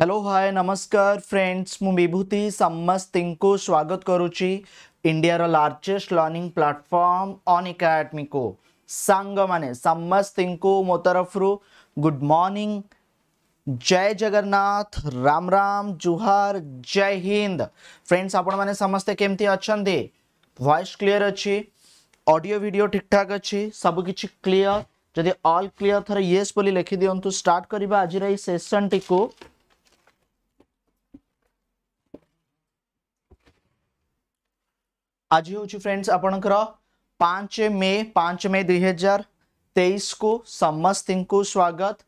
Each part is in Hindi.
हेलो हाय नमस्कार फ्रेंड्स मुभूति समस्ति स्वागत करुच्ची इंडिया रो largest learning platform Unacademy को सांग मैंने समस्ती मो तरफ रु गुड मॉर्निंग जय जगन्नाथ राम राम जुहार जय हिंद फ्रेंड्स आपण मैंने समस्ते केमती अच्छा वॉइस क्लियर अच्छी ऑडियो वीडियो ठीक ठाक अच्छी सबकि क्लीयर जदि अल क्लीयर थे ये लिखिदी स्टार्ट करवा आज सेसन टी आज हूँ फ्रेंड्स आपणकर पांच मे पांच मे दुई हजार तेईस को समस्त को स्वागत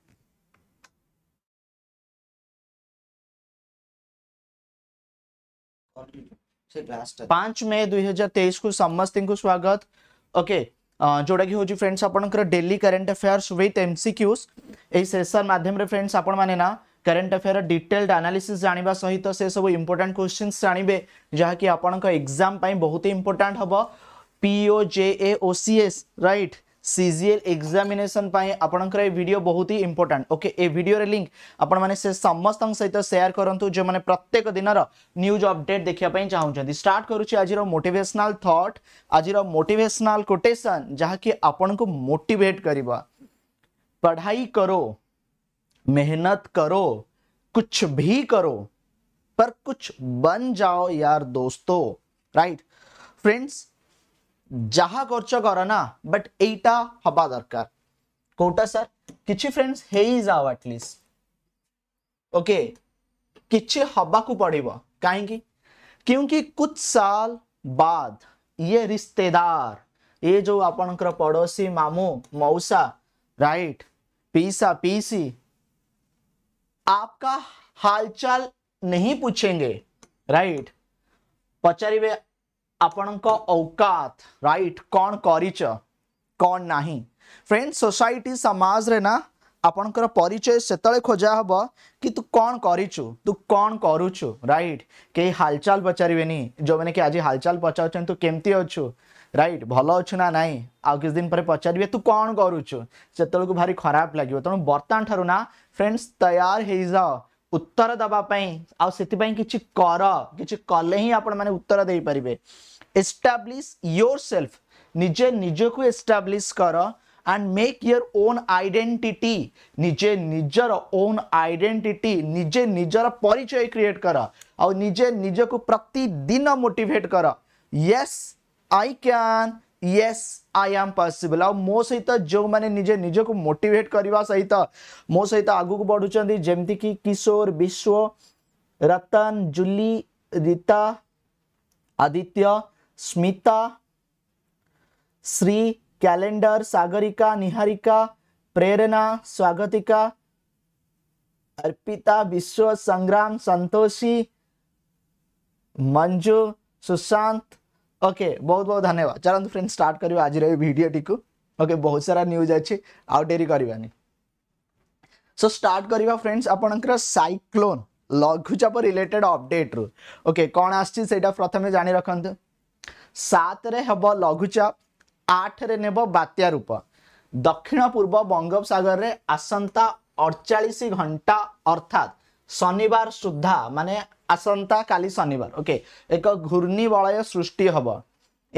पांच मे दुई हजार तेईस को समस्त को स्वागत ओके जोड़ा कि हूँ फ्रेंड्स आपंकर daily current affairs with MCQs session माध्यम रे फ्रेंड्स आपण मैंने ना करेन्ट अफेयर डिटेल्ड आनालीस जाना सहित से सब इंपोर्टां क्वेश्चन जानवे जहाँकि आपण बहुत ही इंपोर्टां हम PO JA O C S right C examination आपणकर ये बहुत ही इंपोर्टां ओके ये भिडियो लिंक आपण से समस्त सहित सेयार करूँ जो मैंने प्रत्येक दिन न्यूज अपडेट देखापी चाहूँ स्टार्ट करुच्ची आज थट आज मोटेसनाल कोटेसन जहाँकि आपण को मोटेट कर पढ़ाई करो मेहनत करो कुछ भी करो पर कुछ बन जाओ यार दोस्तों राइट फ्रेंड्स जहा कर যাহা করছো করো না বাট এইটা হবা দরকার কোনটা স্যার কিছু ফ্রেন্ডস হেই যাও আটলিস্ট ওকে কিছু হবাকু পড়িব কাহিঁকি क्योंकि कुछ साल बाद ये रिश्तेदार ये जो आपणकर पड़ोसी मामू मऊसा राइट पीसा पीसी आपका हालचाल नहीं पूछेंगे राइट पचारे आपण औकात राइट कौन करीच कौन नहीं फ्रेंड्स सोसाइटी समाज रे ना आपणकर परिचय से खोजा हे कि तू कौन करीचु तू कौन करुचु राइट कई हालचाल पचारे नहीं जो मैंने कि आज हालचाल पचार तू केमती अच्छा रईट भल अच्छा ना आउ किसी दिन पर पचारे तू कौन करुचु से भारी खराब लगे तेणु बर्तमान ठारू ना फ्रेंड्स तैयार हो जाओ उत्तर दवापी आतीपाई कि कर कि कले ही आप उत्तर दे पारे एस्टाब्लीश योर सेल्फ निजे निजक एस्टाब्लीश कर एंड मेक योर ओन आईडेट निजे निजर ओन आईडेट निजे निजर परिचय क्रिएट कर आजे निजक प्रतिदिन मोटेट कर yes yes, I can yes I am possible आो सहित जो मैंने निजे निजक मोटेट करने सहित मो सहित आगक बढ़ुं जमती कि किशोर विश्व रतन जुली रीता आदित्य स्मिता श्री कैलेंडर सागरिका निहारिका प्रेरणा स्वागतिका अर्पिता विश्व संग्राम संतोषी मंजू सुशांत ओके बहुत बहुत धन्यवाद चलो फ्रेंड्स स्टार्ट कर आज भिडटी ओके बहुत सारा न्यूज अच्छी आउ डेरी कर सो स्टार्ट करवा फ्रेंड्स आपणकर सैक्लोन लघुचाप रिलेटेड अपडेट रु ओके कौन आईटा प्रथम जाणी रखु सात हम लघुचाप आठ नेब बात्या रूप दक्षिण पूर्व बंगोपसगर में आसंता अड़चाश घंटा अर्थात ଶନିବାର ସୁଦ୍ଧା ମାନେ ଆସନ୍ତାକାଲି ଶନିବାର ଓକେ ଏକ ଘୂର୍ଣ୍ଣିବଳୟ ସୃଷ୍ଟି ହେବ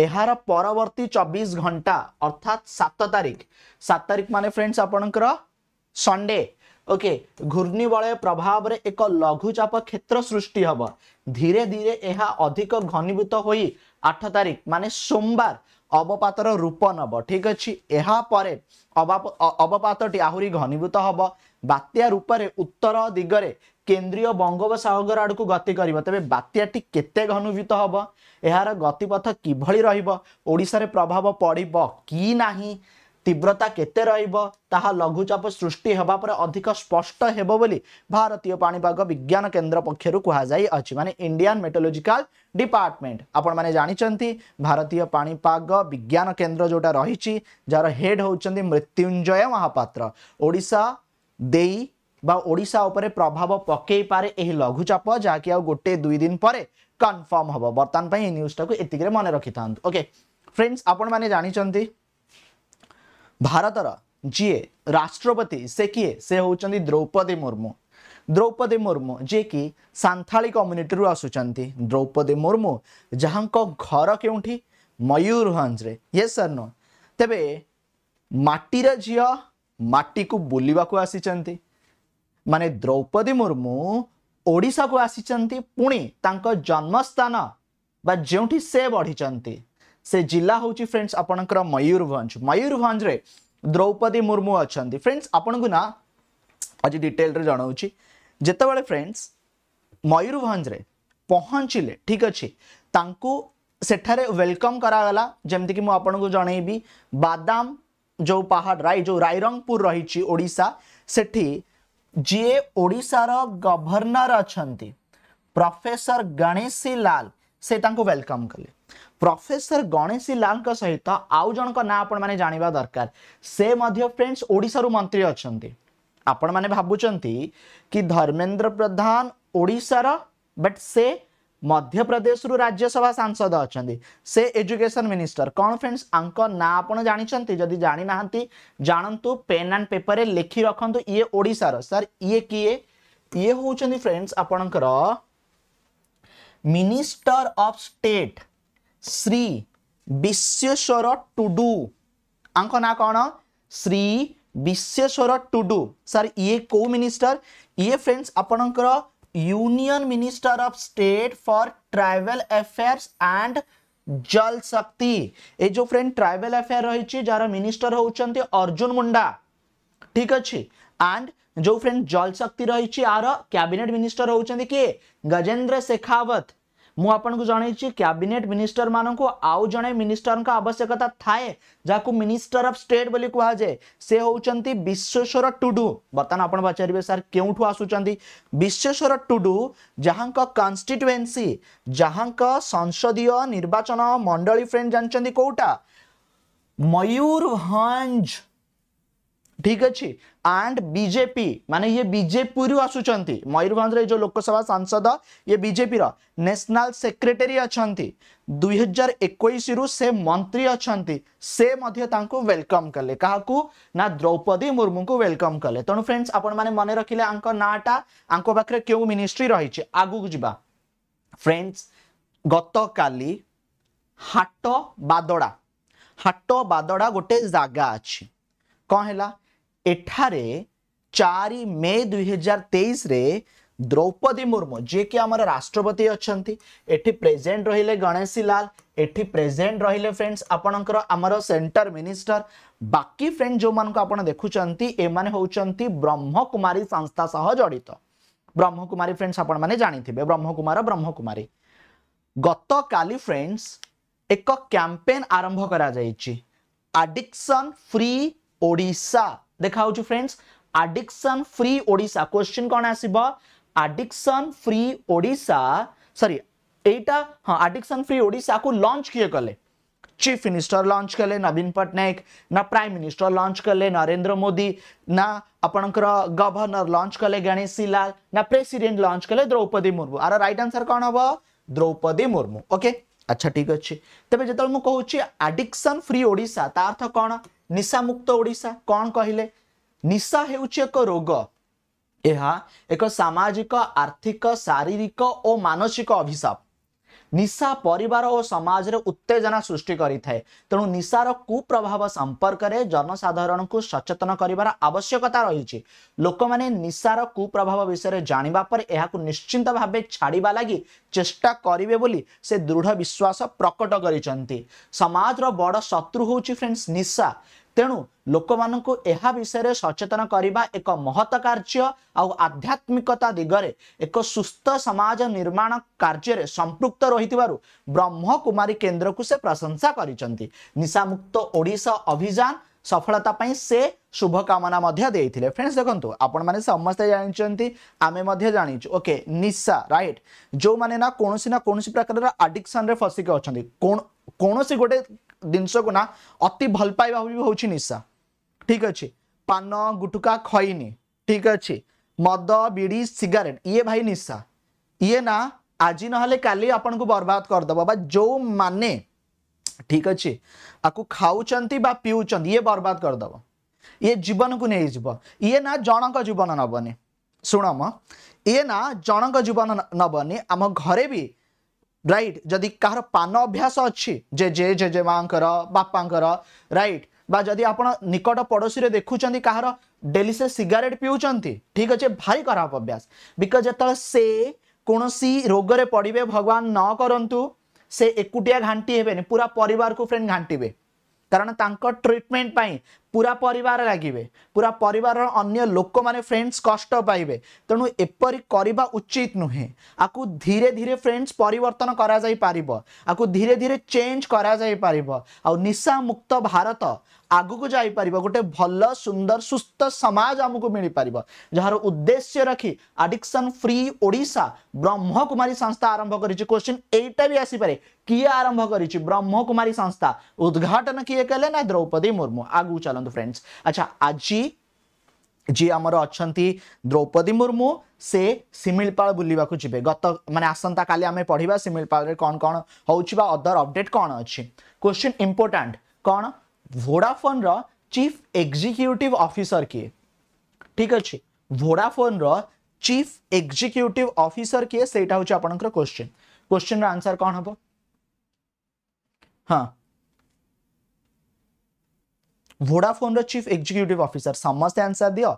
ଏହାର ପରବର୍ତ୍ତୀ ଚବିଶ ଘଣ୍ଟା ଅର୍ଥାତ୍ ସାତ ତାରିଖ ସାତ ତାରିଖ ମାନେ ଫ୍ରେଣ୍ଡସ୍ ଆପଣଙ୍କର ସଣ୍ଡେ ଓକେ ଘୂର୍ଣ୍ଣିବଳୟ ପ୍ରଭାବରେ ଏକ ଲଘୁଚାପ କ୍ଷେତ୍ର ସୃଷ୍ଟି ହେବ ଧୀରେ ଧୀରେ ଏହା ଅଧିକ ଘନୀଭୂତ ହୋଇ ଆଠ ତାରିଖ ମାନେ ସୋମବାର ଅବପାତର ରୂପ ନେବ ଠିକ୍ ଅଛି ଏହାପରେ ଅବପାତଟି ଆହୁରି ଘନୀଭୂତ ହେବ ବାତ୍ୟା ରୂପରେ ଉତ୍ତର ଦିଗରେ केन्द्रीय बंगोपसगर आड़ गति कर तेज बात्यात घनभूत हम यार गतिपथ किभली रिशार प्रभाव पड़ब कि तीव्रता के लघुचाप सृष्टि होगापर अधिक स्पष्ट होबोली भारतीय पापाग विज्ञान केन्द्र पक्षर कहुच्छी मानने इंडियान मेटोलोजिकाल डिपार्टमेंट आपण मैंने जानते भारतीय पाणीपाग विज्ञान केन्द्र जोटा रही जार हेड हो मृत्युंजय महापात्र ओडा दे ओडा प्रभाव पक पारे लघुचाप जहाँ कि गोटे दुई दिन पर कनफर्म हम बर्तन न्यूजटा को ये मन रखी था ओके फ्रेंड्स आपंट भारतर जीए राष्ट्रपति से किए से हूँ द्रौपदी मुर्मू द्रौपदी मुर्मू जी की सांथाली कम्युनिटी आसुच्च द्रौपदी मुर्मू जहाँ घर के मयूरभंजे ये सर नो तेबर झील मटी को बुलवाक आसी मान द्रौपदी मुर्मू ओडा को आसी पुणी जन्मस्थान जो बढ़ी से जिला हूँ फ्रेंड्स आप मयूरभ मयूरभ में द्रौपदी मुर्मू अच्छा फ्रेंड्स आप को आज डिटेल जनाऊँगी जिते बड़े फ्रेंड्स मयूरभरे पहुँचिले ठीक अच्छे सेठे वेलकम करागला जमीक मुझे जन बादाम जो पहाड़ रो जो रईरंगपुर रहीशा सेठी जी ओडार गवर्नर अच्छा प्रफेसर गणेशी लाल से वेलकम कले प्रफेसर गणेशी लाल सहित आउ जन ना आप जाना दरकार से मध्य फ्रेंड्स ओडार मंत्री अच्छा आपण मैंने भावुंट कि धर्मेन्द्र प्रधान ओडार बट से मध्य प्रदेश रु राज्यसभा सांसद अच्छा से एजुकेशन मिनिस्टर कौन फ्रेंड्स ना आप जानते जदि जाणिना जानतु पेन आंड पेपर लिखी रखु ये ओडार सर ये किए ये हूँ फ्रेंड्स आपणकर minister of state Shri Bishweswar Tudu ना कौन श्री विश्वेश्वर टुडू सर ये को मिनिस्टर ये फ्रेंड्स आपणकर union minister of state for tribal affairs and Jal Shakti ये जो फ्रेंड ट्राइबल अफेयर रही जार मिनिस्टर हूँ अर्जुन मुंडा ठीक अच्छे एंड जो फ्रेंड जल शक्ति रही आर कैबिनेट मिनिस्टर होती किए गजेन्द्र शेखावत मुझक जन कैबिनेट मिनिस्टर मान को आउ जन मिनिस्टर का आवश्यकता थाए जहाँ को मिनिस्टर अफ स्टेट बोली कह जाए से हूँ विश्वेश्वर टुडु बर्तमान आप पचारे सर के आसुच्च विश्वेश्वर टुडु जहाँ कन्स्टिट्युएन्सी जहाँ संसदीय निर्वाचन मंडली फ्रेंड जानते कौटा मयूरभ ठीक अच्छे एंड बीजेपी माने ये बीजेपुर आसुचान मयूरभ जो लोकसभा सांसद ये बीजेपी नेशनल सेक्रेटरी अच्छा दुईहजार एक से मंत्री अच्छा से वेलकम कले क्या ना द्रौपदी मुर्मू को वेलकम कले तेणु फ्रेंड्स आपने रखिले नाटा पाखे क्यों मिनिस्ट्री रही आगक जा फ्रेंड्स गत काली हाट बादड़ा हाट बादड़ा गोटे जगह अच्छी कहला एठार चार मे दुईार तेईस द्रौपदी मुर्मू जी कि आम राष्ट्रपति अच्छा एटी प्रेजेंट रही गणेशी लाल एटी प्रेजेंट रही फ्रेंड्स आपणकर आमर सेंटर मिनिस्टर बाकी फ्रेंड जो मानक आप देखुंटे हूँ ब्रह्म संस्था सह जड़ित ब्रह्म कुमारी फ्रेंड्स आपने जानी ब्रह्म कुमार ब्रह्म गत काली फ्रेंड्स एक कैंपेन आरंभ कर आडिक्शन फ्री ओडा देखाऊँ फ्रेंड्स आडिक्शन फ्री ओडा क्वेश्चन कौन आसब आडिक्शन फ्री ओडा सरी एटा हाँ आडिक्शन फ्री ओडा को लॉन्च किए कले चीफ मिनिस्टर लॉन्च कले नवीन पटनायक ना प्राइम मिनिस्टर लॉन्च कले नरेंद्र मोदी ना गवर्नर लॉन्च कले गणेशी लाल ना प्रेसिडेंट लॉन्च कले द्रौपदी मुर्मू ମୁର୍ମୁ राइट आंसर कौन କ'ଣ द्रौपदी मुर्मू ओके okay? ଆଚ୍ଛା ଠିକ୍ ଅଛି ତେବେ ଯେତେବେଳେ ମୁଁ କହୁଛି ଆଡିକ୍ସନ୍ ଫ୍ରି ଓଡ଼ିଶା ତା ଅର୍ଥ କ'ଣ ନିଶାମୁକ୍ତ ଓଡ଼ିଶା କ'ଣ କହିଲେ ନିଶା ହେଉଛି ଏକ ରୋଗ ଏହା ଏକ ସାମାଜିକ ଆର୍ଥିକ ଶାରୀରିକ ଓ ମାନସିକ ଅଭିଶାପ ନିଶା ପରିବାର ଓ ସମାଜରେ ଉତ୍ତେଜନା ସୃଷ୍ଟି କରିଥାଏ ତେଣୁ ନିଶାର କୁପ୍ରଭାବ ସମ୍ପର୍କରେ ଜନସାଧାରଣଙ୍କୁ ସଚେତନ କରିବାର ଆବଶ୍ୟକତା ରହିଛି ଲୋକମାନେ ନିଶାର କୁପ୍ରଭାବ ବିଷୟରେ ଜାଣିବା ପରେ ଏହାକୁ ନିଶ୍ଚିନ୍ତ ଭାବେ ଛାଡ଼ିବା ଲାଗି ଚେଷ୍ଟା କରିବେ ବୋଲି ସେ ଦୃଢ଼ ବିଶ୍ୱାସ ପ୍ରକଟ କରିଛନ୍ତି ସମାଜର ବଡ଼ ଶତ୍ରୁ ହେଉଛି ଫ୍ରେଣ୍ଡସ୍ ନିଶା ତେଣୁ ଲୋକମାନଙ୍କୁ ଏହା ବିଷୟରେ ସଚେତନ କରିବା ଏକ ମହତ କାର୍ଯ୍ୟ ଆଉ ଆଧ୍ୟାତ୍ମିକତା ଦିଗରେ ଏକ ସୁସ୍ଥ ସମାଜ ନିର୍ମାଣ କାର୍ଯ୍ୟରେ ସମ୍ପୃକ୍ତ ରହିଥିବାରୁ ବ୍ରହ୍ମକୁମାରୀ କେନ୍ଦ୍ରକୁ ସେ ପ୍ରଶଂସା କରିଛନ୍ତି ନିଶାମୁକ୍ତ ଓଡ଼ିଶା ଅଭିଯାନ ସଫଳତା ପାଇଁ ସେ ଶୁଭକାମନା ମଧ୍ୟ ଦେଇଥିଲେ ଫ୍ରେଣ୍ଡସ୍ ଦେଖନ୍ତୁ ଆପଣମାନେ ସମସ୍ତେ ଜାଣିଛନ୍ତି ଆମେ ମଧ୍ୟ ଜାଣିଛୁ ଓକେ ନିଶା ରାଇଟ୍ ଯେଉଁମାନେ ନା କୌଣସି ନା କୌଣସି ପ୍ରକାରର ଆଡିକ୍ସନରେ ଫସିକି ଅଛନ୍ତି କୌଣସି ଗୋଟେ ଜିନିଷକୁ ନା ଅତି ଭଲ ପାଇବା ବି ହେଉଛି ନିଶା ଠିକ୍ ଅଛି ପାନ ଗୁଟୁକା ଖଇନି ଠିକ୍ ଅଛି ମଦ ବିଡ଼ି ସିଗାରେଟ୍ ଇଏ ଭାଇ ନିଶା ଇଏ ନା ଆଜି ନହେଲେ କାଲି ଆପଣଙ୍କୁ ବର୍ବାଦ କରିଦେବ ବା ଯେଉଁମାନେ ଠିକ୍ ଅଛି ଆକୁ ଖାଉଛନ୍ତି ବା ପିଉଛନ୍ତି ଇଏ ବର୍ବାଦ କରିଦେବ ଇଏ ଜୀବନକୁ ନେଇଯିବ ଇଏ ନା ଜଣଙ୍କ ଜୀବନ ନେବନି ଶୁଣ ମ ଇଏ ନା ଜଣଙ୍କ ଜୀବନ ନେବନି ଆମ ଘରେ ବି রাইট যদি কাহার পান অভ্যাস অছি জেজে জেজেমাঙ্কর বাপাঙ্কর রাইট বা যদি আপনার নিকট পড়োশীরে দেখুছেন কাহার ডেলি সে সিগারেট পিউছেন ঠিক আছে ভারি খারাপ অভ্যাস বিকজ যেত সে কোণী রোগরে পড়বে ভগবান ন করতু সে একুটিয়া ঘাঁটি হবেনি পুরা পরিবারকে ফ্রেন্ড ঘাঁটিবে কারণ তাঙ্ক ট্রিটমেন্ট পাই पूरा परिवार लगे पूरा परिवार अन्य लोक मैंने फ्रेंड्स कष्ट पाइबे तेणु एपरी करवा उचित नुहे आपको धीरे धीरे फ्रेंड्स परिवर्तन करा धीरे धीरे चेंज करा निशा मुक्त भारत आगक जापर गोटे भल सुंदर सुस्थ समाज आमको मिल पार जार उद्देश्य रखी आडिक्शन फ्री ओडा ब्रह्मकुमारी संस्था आरंभ कर भी आसपे किए आरंभ कर ब्रह्मकुमारी संस्था उद्घाटन किए कले ना द्रौपदी मुर्मू आगू चलत जातु फ्रेंड्स अच्छा आज जी आमर अच्छा द्रौपदी मुर्मू से सिमिलपाल बुलवाक जी गत मानने आसंता का आम पढ़ा सिमिलपाल कौन कौन हो अदर अपडेट कौन अच्छी क्वेश्चन इंपोर्टाट कौन भोडाफोन रिफ एक्जिक्यूट अफिसर किए ठीक अच्छे भोडाफोन रिफ एक्जिक्यूट अफिसर किए से आपंकर क्वेश्चन क्वेश्चन आंसर कौन हम हाँ ভোডাফোন চিফ এক্সিকিউটিভ অফিসর সমস্তে আনসার দিও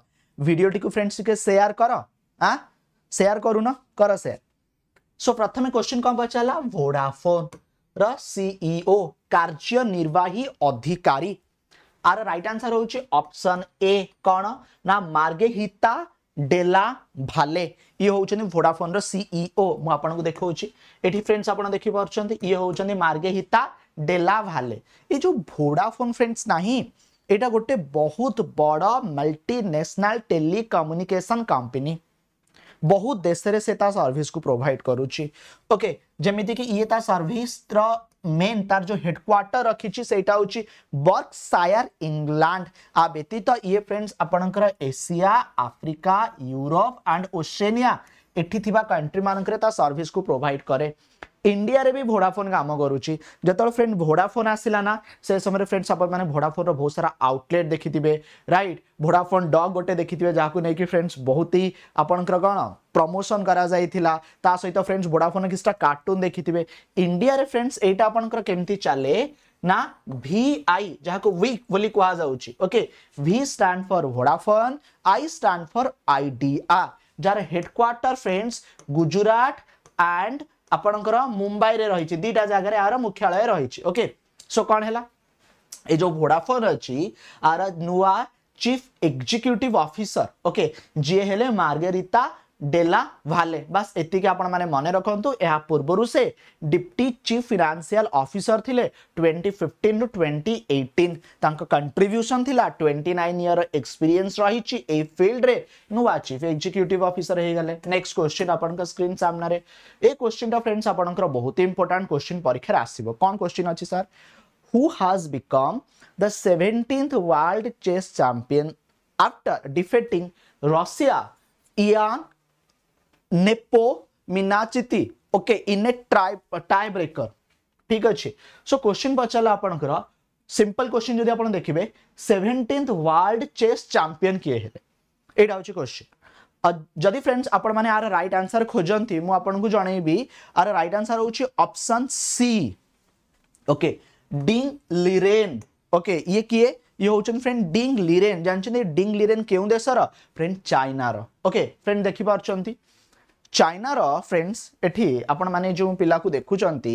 ভিডিওটি ফ্রেন্ডস টিকে সেয়ার কর হ্যাঁ সেয়ার করুন কর সেয়ার সো প্রথমে কোশ্চিন কম পচারা ভোডাফোন সিইও কার্যনির্বাহী অধিকারী আর রাইট আনসার হচ্ছে অপশন এ কোণ না মার্গে হিতা ডেলা ভালে ইয়ে হচ্ছেন ভোডাফোন সিইও মু আপনার দেখাচ্ছি এটি ফ্রেন্ডস আপনার দেখিপার ইয়ে হচ্ছেন মার্গে হিতা ডেলা ভালে এই যে ভোডাফোন ফ্রেন্ডস না एटा गोटे बहुत बड़ मल्टीनेशनल टेलिकम्युनिकेशन कंपनी बहुत देश में से सर्विस को प्रोभाइड करुच्ची ओके जमीक ये सर्विस मेन तार जो हेडक्वार्टर रखी से बर्क सायर इंग्लैंड आ व्यतीत तो ये फ्रेंड्स आपणकर Asia Africa Europe and Oceania country मानक सर्विस को प्रोभाइड कै ইন্ডিয়ারে ବି ଭୋଡାଫୋନ୍ କାମ କରୁଛି ଯେତେବେଳେ ଫ୍ରେଣ୍ଡ ଭୋଡାଫୋନ୍ ଆସିଲା ନା ସେ ସମୟରେ ଫ୍ରେଣ୍ଡ ଆପଣମାନେ ଭୋଡାଫୋନ୍ର ବହୁତ ସାରା ଆଉଟଲେଟ୍ ଦେଖିଥିବେ ରାଇଟ୍ ଭୋଡାଫୋନ୍ ଡଗ୍ ଗୋଟେ ଦେଖିଥିବେ ଯାହାକୁ ନେଇକି ଫ୍ରେଣ୍ଡସ୍ ବହୁତ ହି ଆପଣଙ୍କର କ'ଣ ପ୍ରମୋସନ୍ କରାଯାଇଥିଲା ତା ସହିତ ଫ୍ରେଣ୍ଡସ୍ ଭୋଡାଫୋନ୍ କିଛିଟା କାର୍ଟୁନ୍ ଦେଖିଥିବେ ଇଣ୍ଡିଆରେ ଫ୍ରେଣ୍ଡସ୍ ଏଇଟା ଆପଣଙ୍କର କେମିତି ଚାଲେ ନା ଭି ଆଇ ଯାହାକୁ ୱିକ୍ ବୋଲି କୁହାଯାଉଛି okay V stand for Vodafone I stand for ଆଇଡିଆର୍ ଯାହାର ହେଡକ୍ୱାର୍ଟର ଫ୍ରେଣ୍ଡସ୍ ଗୁଜୁରାଟ ଆଣ୍ଡ ଆପଣଙ୍କର ମୁମ୍ବାଇରେ ରହିଛି ଦୁଇଟା ଜାଗାରେ ଆର ମୁଖ୍ୟାଳୟ ରହିଛି ଓକେ ସୋ କ'ଣ ହେଲା ଏ ଯେଉଁ ଭୋଡାଫୋନ୍ ଅଛି ଆର ନୂଆ ଚିଫ୍ ଏକ୍ଜିକ୍ୟୁଟିଭ୍ ଅଫିସର ଓକେ ଯିଏ ହେଲେ ମାର୍ଗେରିତା डेला भाले बास एति आपण मन रखु यह पूर्वर से डिप्टी चीफ फिनांसीआल अफिसर थे ट्वेंटी फिफ्टन रु ट्वेंटी एटीन कंट्रब्यूसन थी ट्वेंटी नाइन इयर एक्सपीरियंस रही फिल्ड में नुआ चीफ एक्जिक्यूट अफिसर हो गले नेक्स्ट क्वेश्चन आपण स्क्रीन सामने ये क्वेश्चन फ्रेंड्स आपण बहुत इंपोर्टां क्वेश्चन परीक्षा आसो कौन क्वेश्चन अच्छी sir who has become the seventeenth world chess champion after defeating Russia Ian Nepomniachtchi okay in a try tie breaker ठीक अच्छे सो क्वेश्चन पचारा आप सिंपल क्वेश्चन जो आप देखिए सेवेन्टीन वर्ल्ड चेस चैंपियन किए है यहाँ हूँ क्वेश्चन जदि फ्रेंड्स आप रईट आंसर खोजती मुझक जनईबी आर रईट आंसर हूँ option C okay Ding Liren okay ये किए ये हूँ फ्रेंड डिंग लिरेन जानते डिंग लिरेन के फ्रेंड चाइनार ओके फ्रेंड देखिपार ଚାଇନାର ଫ୍ରେଣ୍ଡସ୍ ଏଠି ଆପଣମାନେ ଯେଉଁ ପିଲାକୁ ଦେଖୁଛନ୍ତି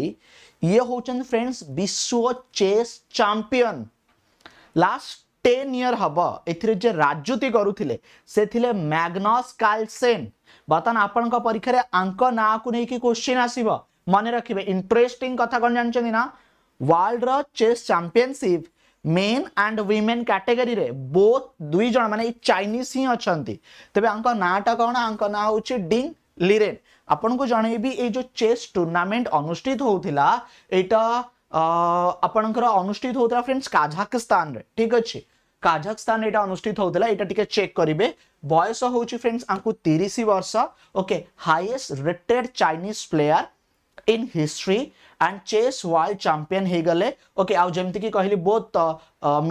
ଇଏ ହେଉଛନ୍ତି ଫ୍ରେଣ୍ଡସ୍ ବିଶ୍ୱ chess champion last ten year ହେବ ଏଥିରେ ଯେ ରାଜୁତି କରୁଥିଲେ ସେ ଥିଲେ ମ୍ୟାଗ୍ନସ୍ କାଲସେନ୍ ବର୍ତ୍ତମାନ ଆପଣଙ୍କ ପରୀକ୍ଷାରେ ଆଙ୍କ ନାଁକୁ ନେଇକି କୋଶ୍ଚିନ୍ ଆସିବ ମନେ ରଖିବେ ଇଣ୍ଟରେଷ୍ଟିଂ କଥା କ'ଣ ଜାଣିଛନ୍ତି ନା ୱାର୍ଲଡର chess championship men and women କ୍ୟାଟେଗୋରୀରେ ବୋଥ୍ ଦୁଇ ଜଣ ମାନେ ଏଇ ଚାଇନିଜ୍ ହିଁ ଅଛନ୍ତି ତେବେ ଆଙ୍କ ନାଁଟା କ'ଣ ଆଙ୍କ ନାଁ ହେଉଛି ଡିଙ୍ଗ লিরেନ୍ ଆପଣଙ୍କୁ ଜଣେଇବି ଏଇ ଯେଉଁ ଚେସ୍ ଟୁର୍ଣ୍ଣାମେଣ୍ଟ ଅନୁଷ୍ଠିତ ହେଉଥିଲା ଏଇଟା ଆପଣଙ୍କର ଅନୁଷ୍ଠିତ ହେଉଥିଲା ଫ୍ରେଣ୍ଡସ୍ କାଜାକିସ୍ତାନରେ ଠିକ୍ ଅଛି কাজাখস্তান এটা অনুষ্ঠিত হচ্ছিলা এটা টিকে চেক করবে বয়স হচ্ছে ফ্রেন্ডস আঙ্কু তিরিশ বর্ষ okay highest rated Chinese player in history and chess world champion হয়ে গেলে ওকে আমিকি কহিলি both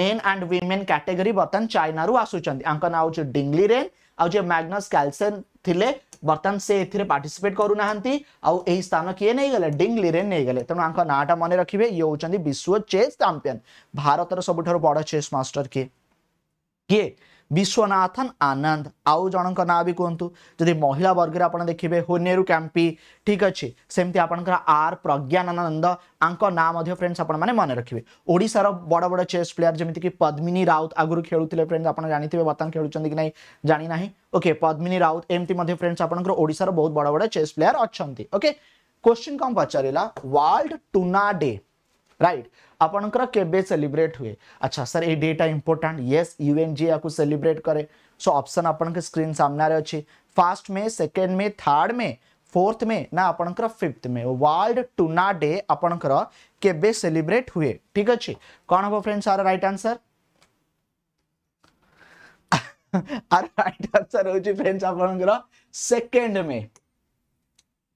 men and women category বর্তমান চাইনার আসুচার আঙ্ক না হচ্ছে ডিংলি রেন আউ যে ম্যাগনস ক্যালসেন ଥିଲେ बर्तमान से ए पार्टिसिपेट करूना आई स्थान किए नहीं डिंगली नहीं गले मन रखिए ये हूँ विश्व चेस चैंपियन भारत सब बड़ चेस मास्टर किए किए ବିଶ୍ୱନାଥନ ଆନନ୍ଦ ଆଉ ଜଣଙ୍କ ନାଁ ବି କୁହନ୍ତୁ ଯଦି ମହିଳା ବର୍ଗରେ ଆପଣ ଦେଖିବେ ହୋନେରୁ କ୍ୟାମ୍ପି ଠିକ୍ ଅଛି ସେମିତି ଆପଣଙ୍କର ଆର୍ ପ୍ରଜ୍ଞାନାନନ୍ଦ ଆଙ୍କ ନାଁ ମଧ୍ୟ ଫ୍ରେଣ୍ଡସ୍ ଆପଣମାନେ ମନେ ରଖିବେ ଓଡ଼ିଶାର ବଡ଼ ବଡ଼ ଚେସ୍ ପ୍ଲେୟାର ଯେମିତିକି ପଦ୍ମିନୀ ରାଉତ ଆଗରୁ ଖେଳୁଥିଲେ ଫ୍ରେଣ୍ଡସ୍ ଆପଣ ଜାଣିଥିବେ ବର୍ତ୍ତମାନ ଖେଳୁଛନ୍ତି କି ନାହିଁ ଜାଣିନାହିଁ ଓକେ ପଦ୍ମିନୀ ରାଉତ ଏମିତି ମଧ୍ୟ ଫ୍ରେଣ୍ଡସ୍ ଆପଣଙ୍କର ଓଡ଼ିଶାର ବହୁତ ବଡ଼ ବଡ଼ ଚେସ୍ ପ୍ଲେୟାର ଅଛନ୍ତି ଓକେ କ୍ୱେଶ୍ଚିନ୍ କ'ଣ ପଚାରିଲା ୱାର୍ଲଡ ଟୁନା ଡେ ରାଇଟ୍ आपणकर केलिब्रेट हुए अच्छा सर ये डेटा इंपोर्टां ये यूएन जी सेलिब्रेट करे सो अपसन आप स्क्रीन सामने अच्छे first May second May third May fourth May ना आप fifth May world tuna day आपणकर केलिब्रेट हुए ठीक अच्छे कौन हम फ्रेंड सार right answer are right answer हो फ्रेंड्स आप सेकेंड में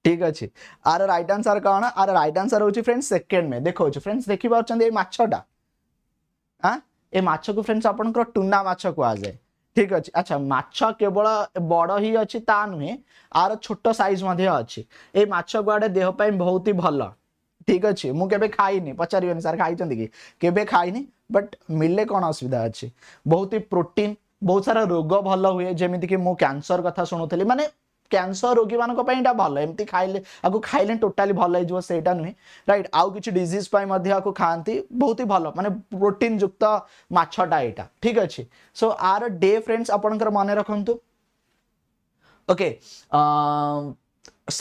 ঠিক আছে ଅଛି ଆର ରାଇଟ୍ ଆନ୍ସର କ'ଣ ଆର ରାଇଟ୍ ଆନ୍ସର ହେଉଛି ଫ୍ରେଣ୍ଡ ସେକେଣ୍ଡ ମେ ଦେଖାଉଛି ଫ୍ରେଣ୍ଡସ୍ ଦେଖିପାରୁଛନ୍ତି ଏଇ ମାଛଟା ହଁ ଏ ମାଛକୁ ଫ୍ରେଣ୍ଡସ୍ ଆପଣଙ୍କର ଟୁନା ମାଛ କୁହାଯାଏ ঠিক আছে আচ্ছা মাছ কেবল বড় হি অছি তা নুহে আর ছোট সাইজ মধ্যে অছি এই মাছ গুয়াড়ে দেহ পাই বহুতই ভালো ঠিক আছে মু কেবে খাইনি পচারিবেনি স্যার খাইছেন কি কেবে খাইনি বট মিললে কোন অসুবিধা আছে বহুতই প্রোটিন বহুত সারা রোগ ভালো হুয়ে যেমিতি কি মু ক্যান্সার কথা শুণুলি মানে ক্যান্সর রোগীমানଙ୍କ ପାଇଁ এটা ଭଲ ଏମିତି ଖାଇଲେ ଆକୁ ଖାଇଲେ ଟୋଟାଲି ଭଲ ହେଇଯିବ ସେଇଟା ନୁହେଁ ରାଇଟ୍ ଆଉ କିଛି ଡିଜିଜ୍ ପାଇଁ ମଧ୍ୟ ଆକୁ ଖାଆନ୍ତି ବହୁତ ହି ଭଲ ମାନେ ପ୍ରୋଟିନ୍ ଯୁକ୍ତ ମାଛଟା ଏଇଟା ଠିକ୍ ଅଛି ସୋ ଆର ଡେ ଫ୍ରେଣ୍ଡସ୍ ଆପଣଙ୍କର ମନେ ରଖନ୍ତୁ ଓକେ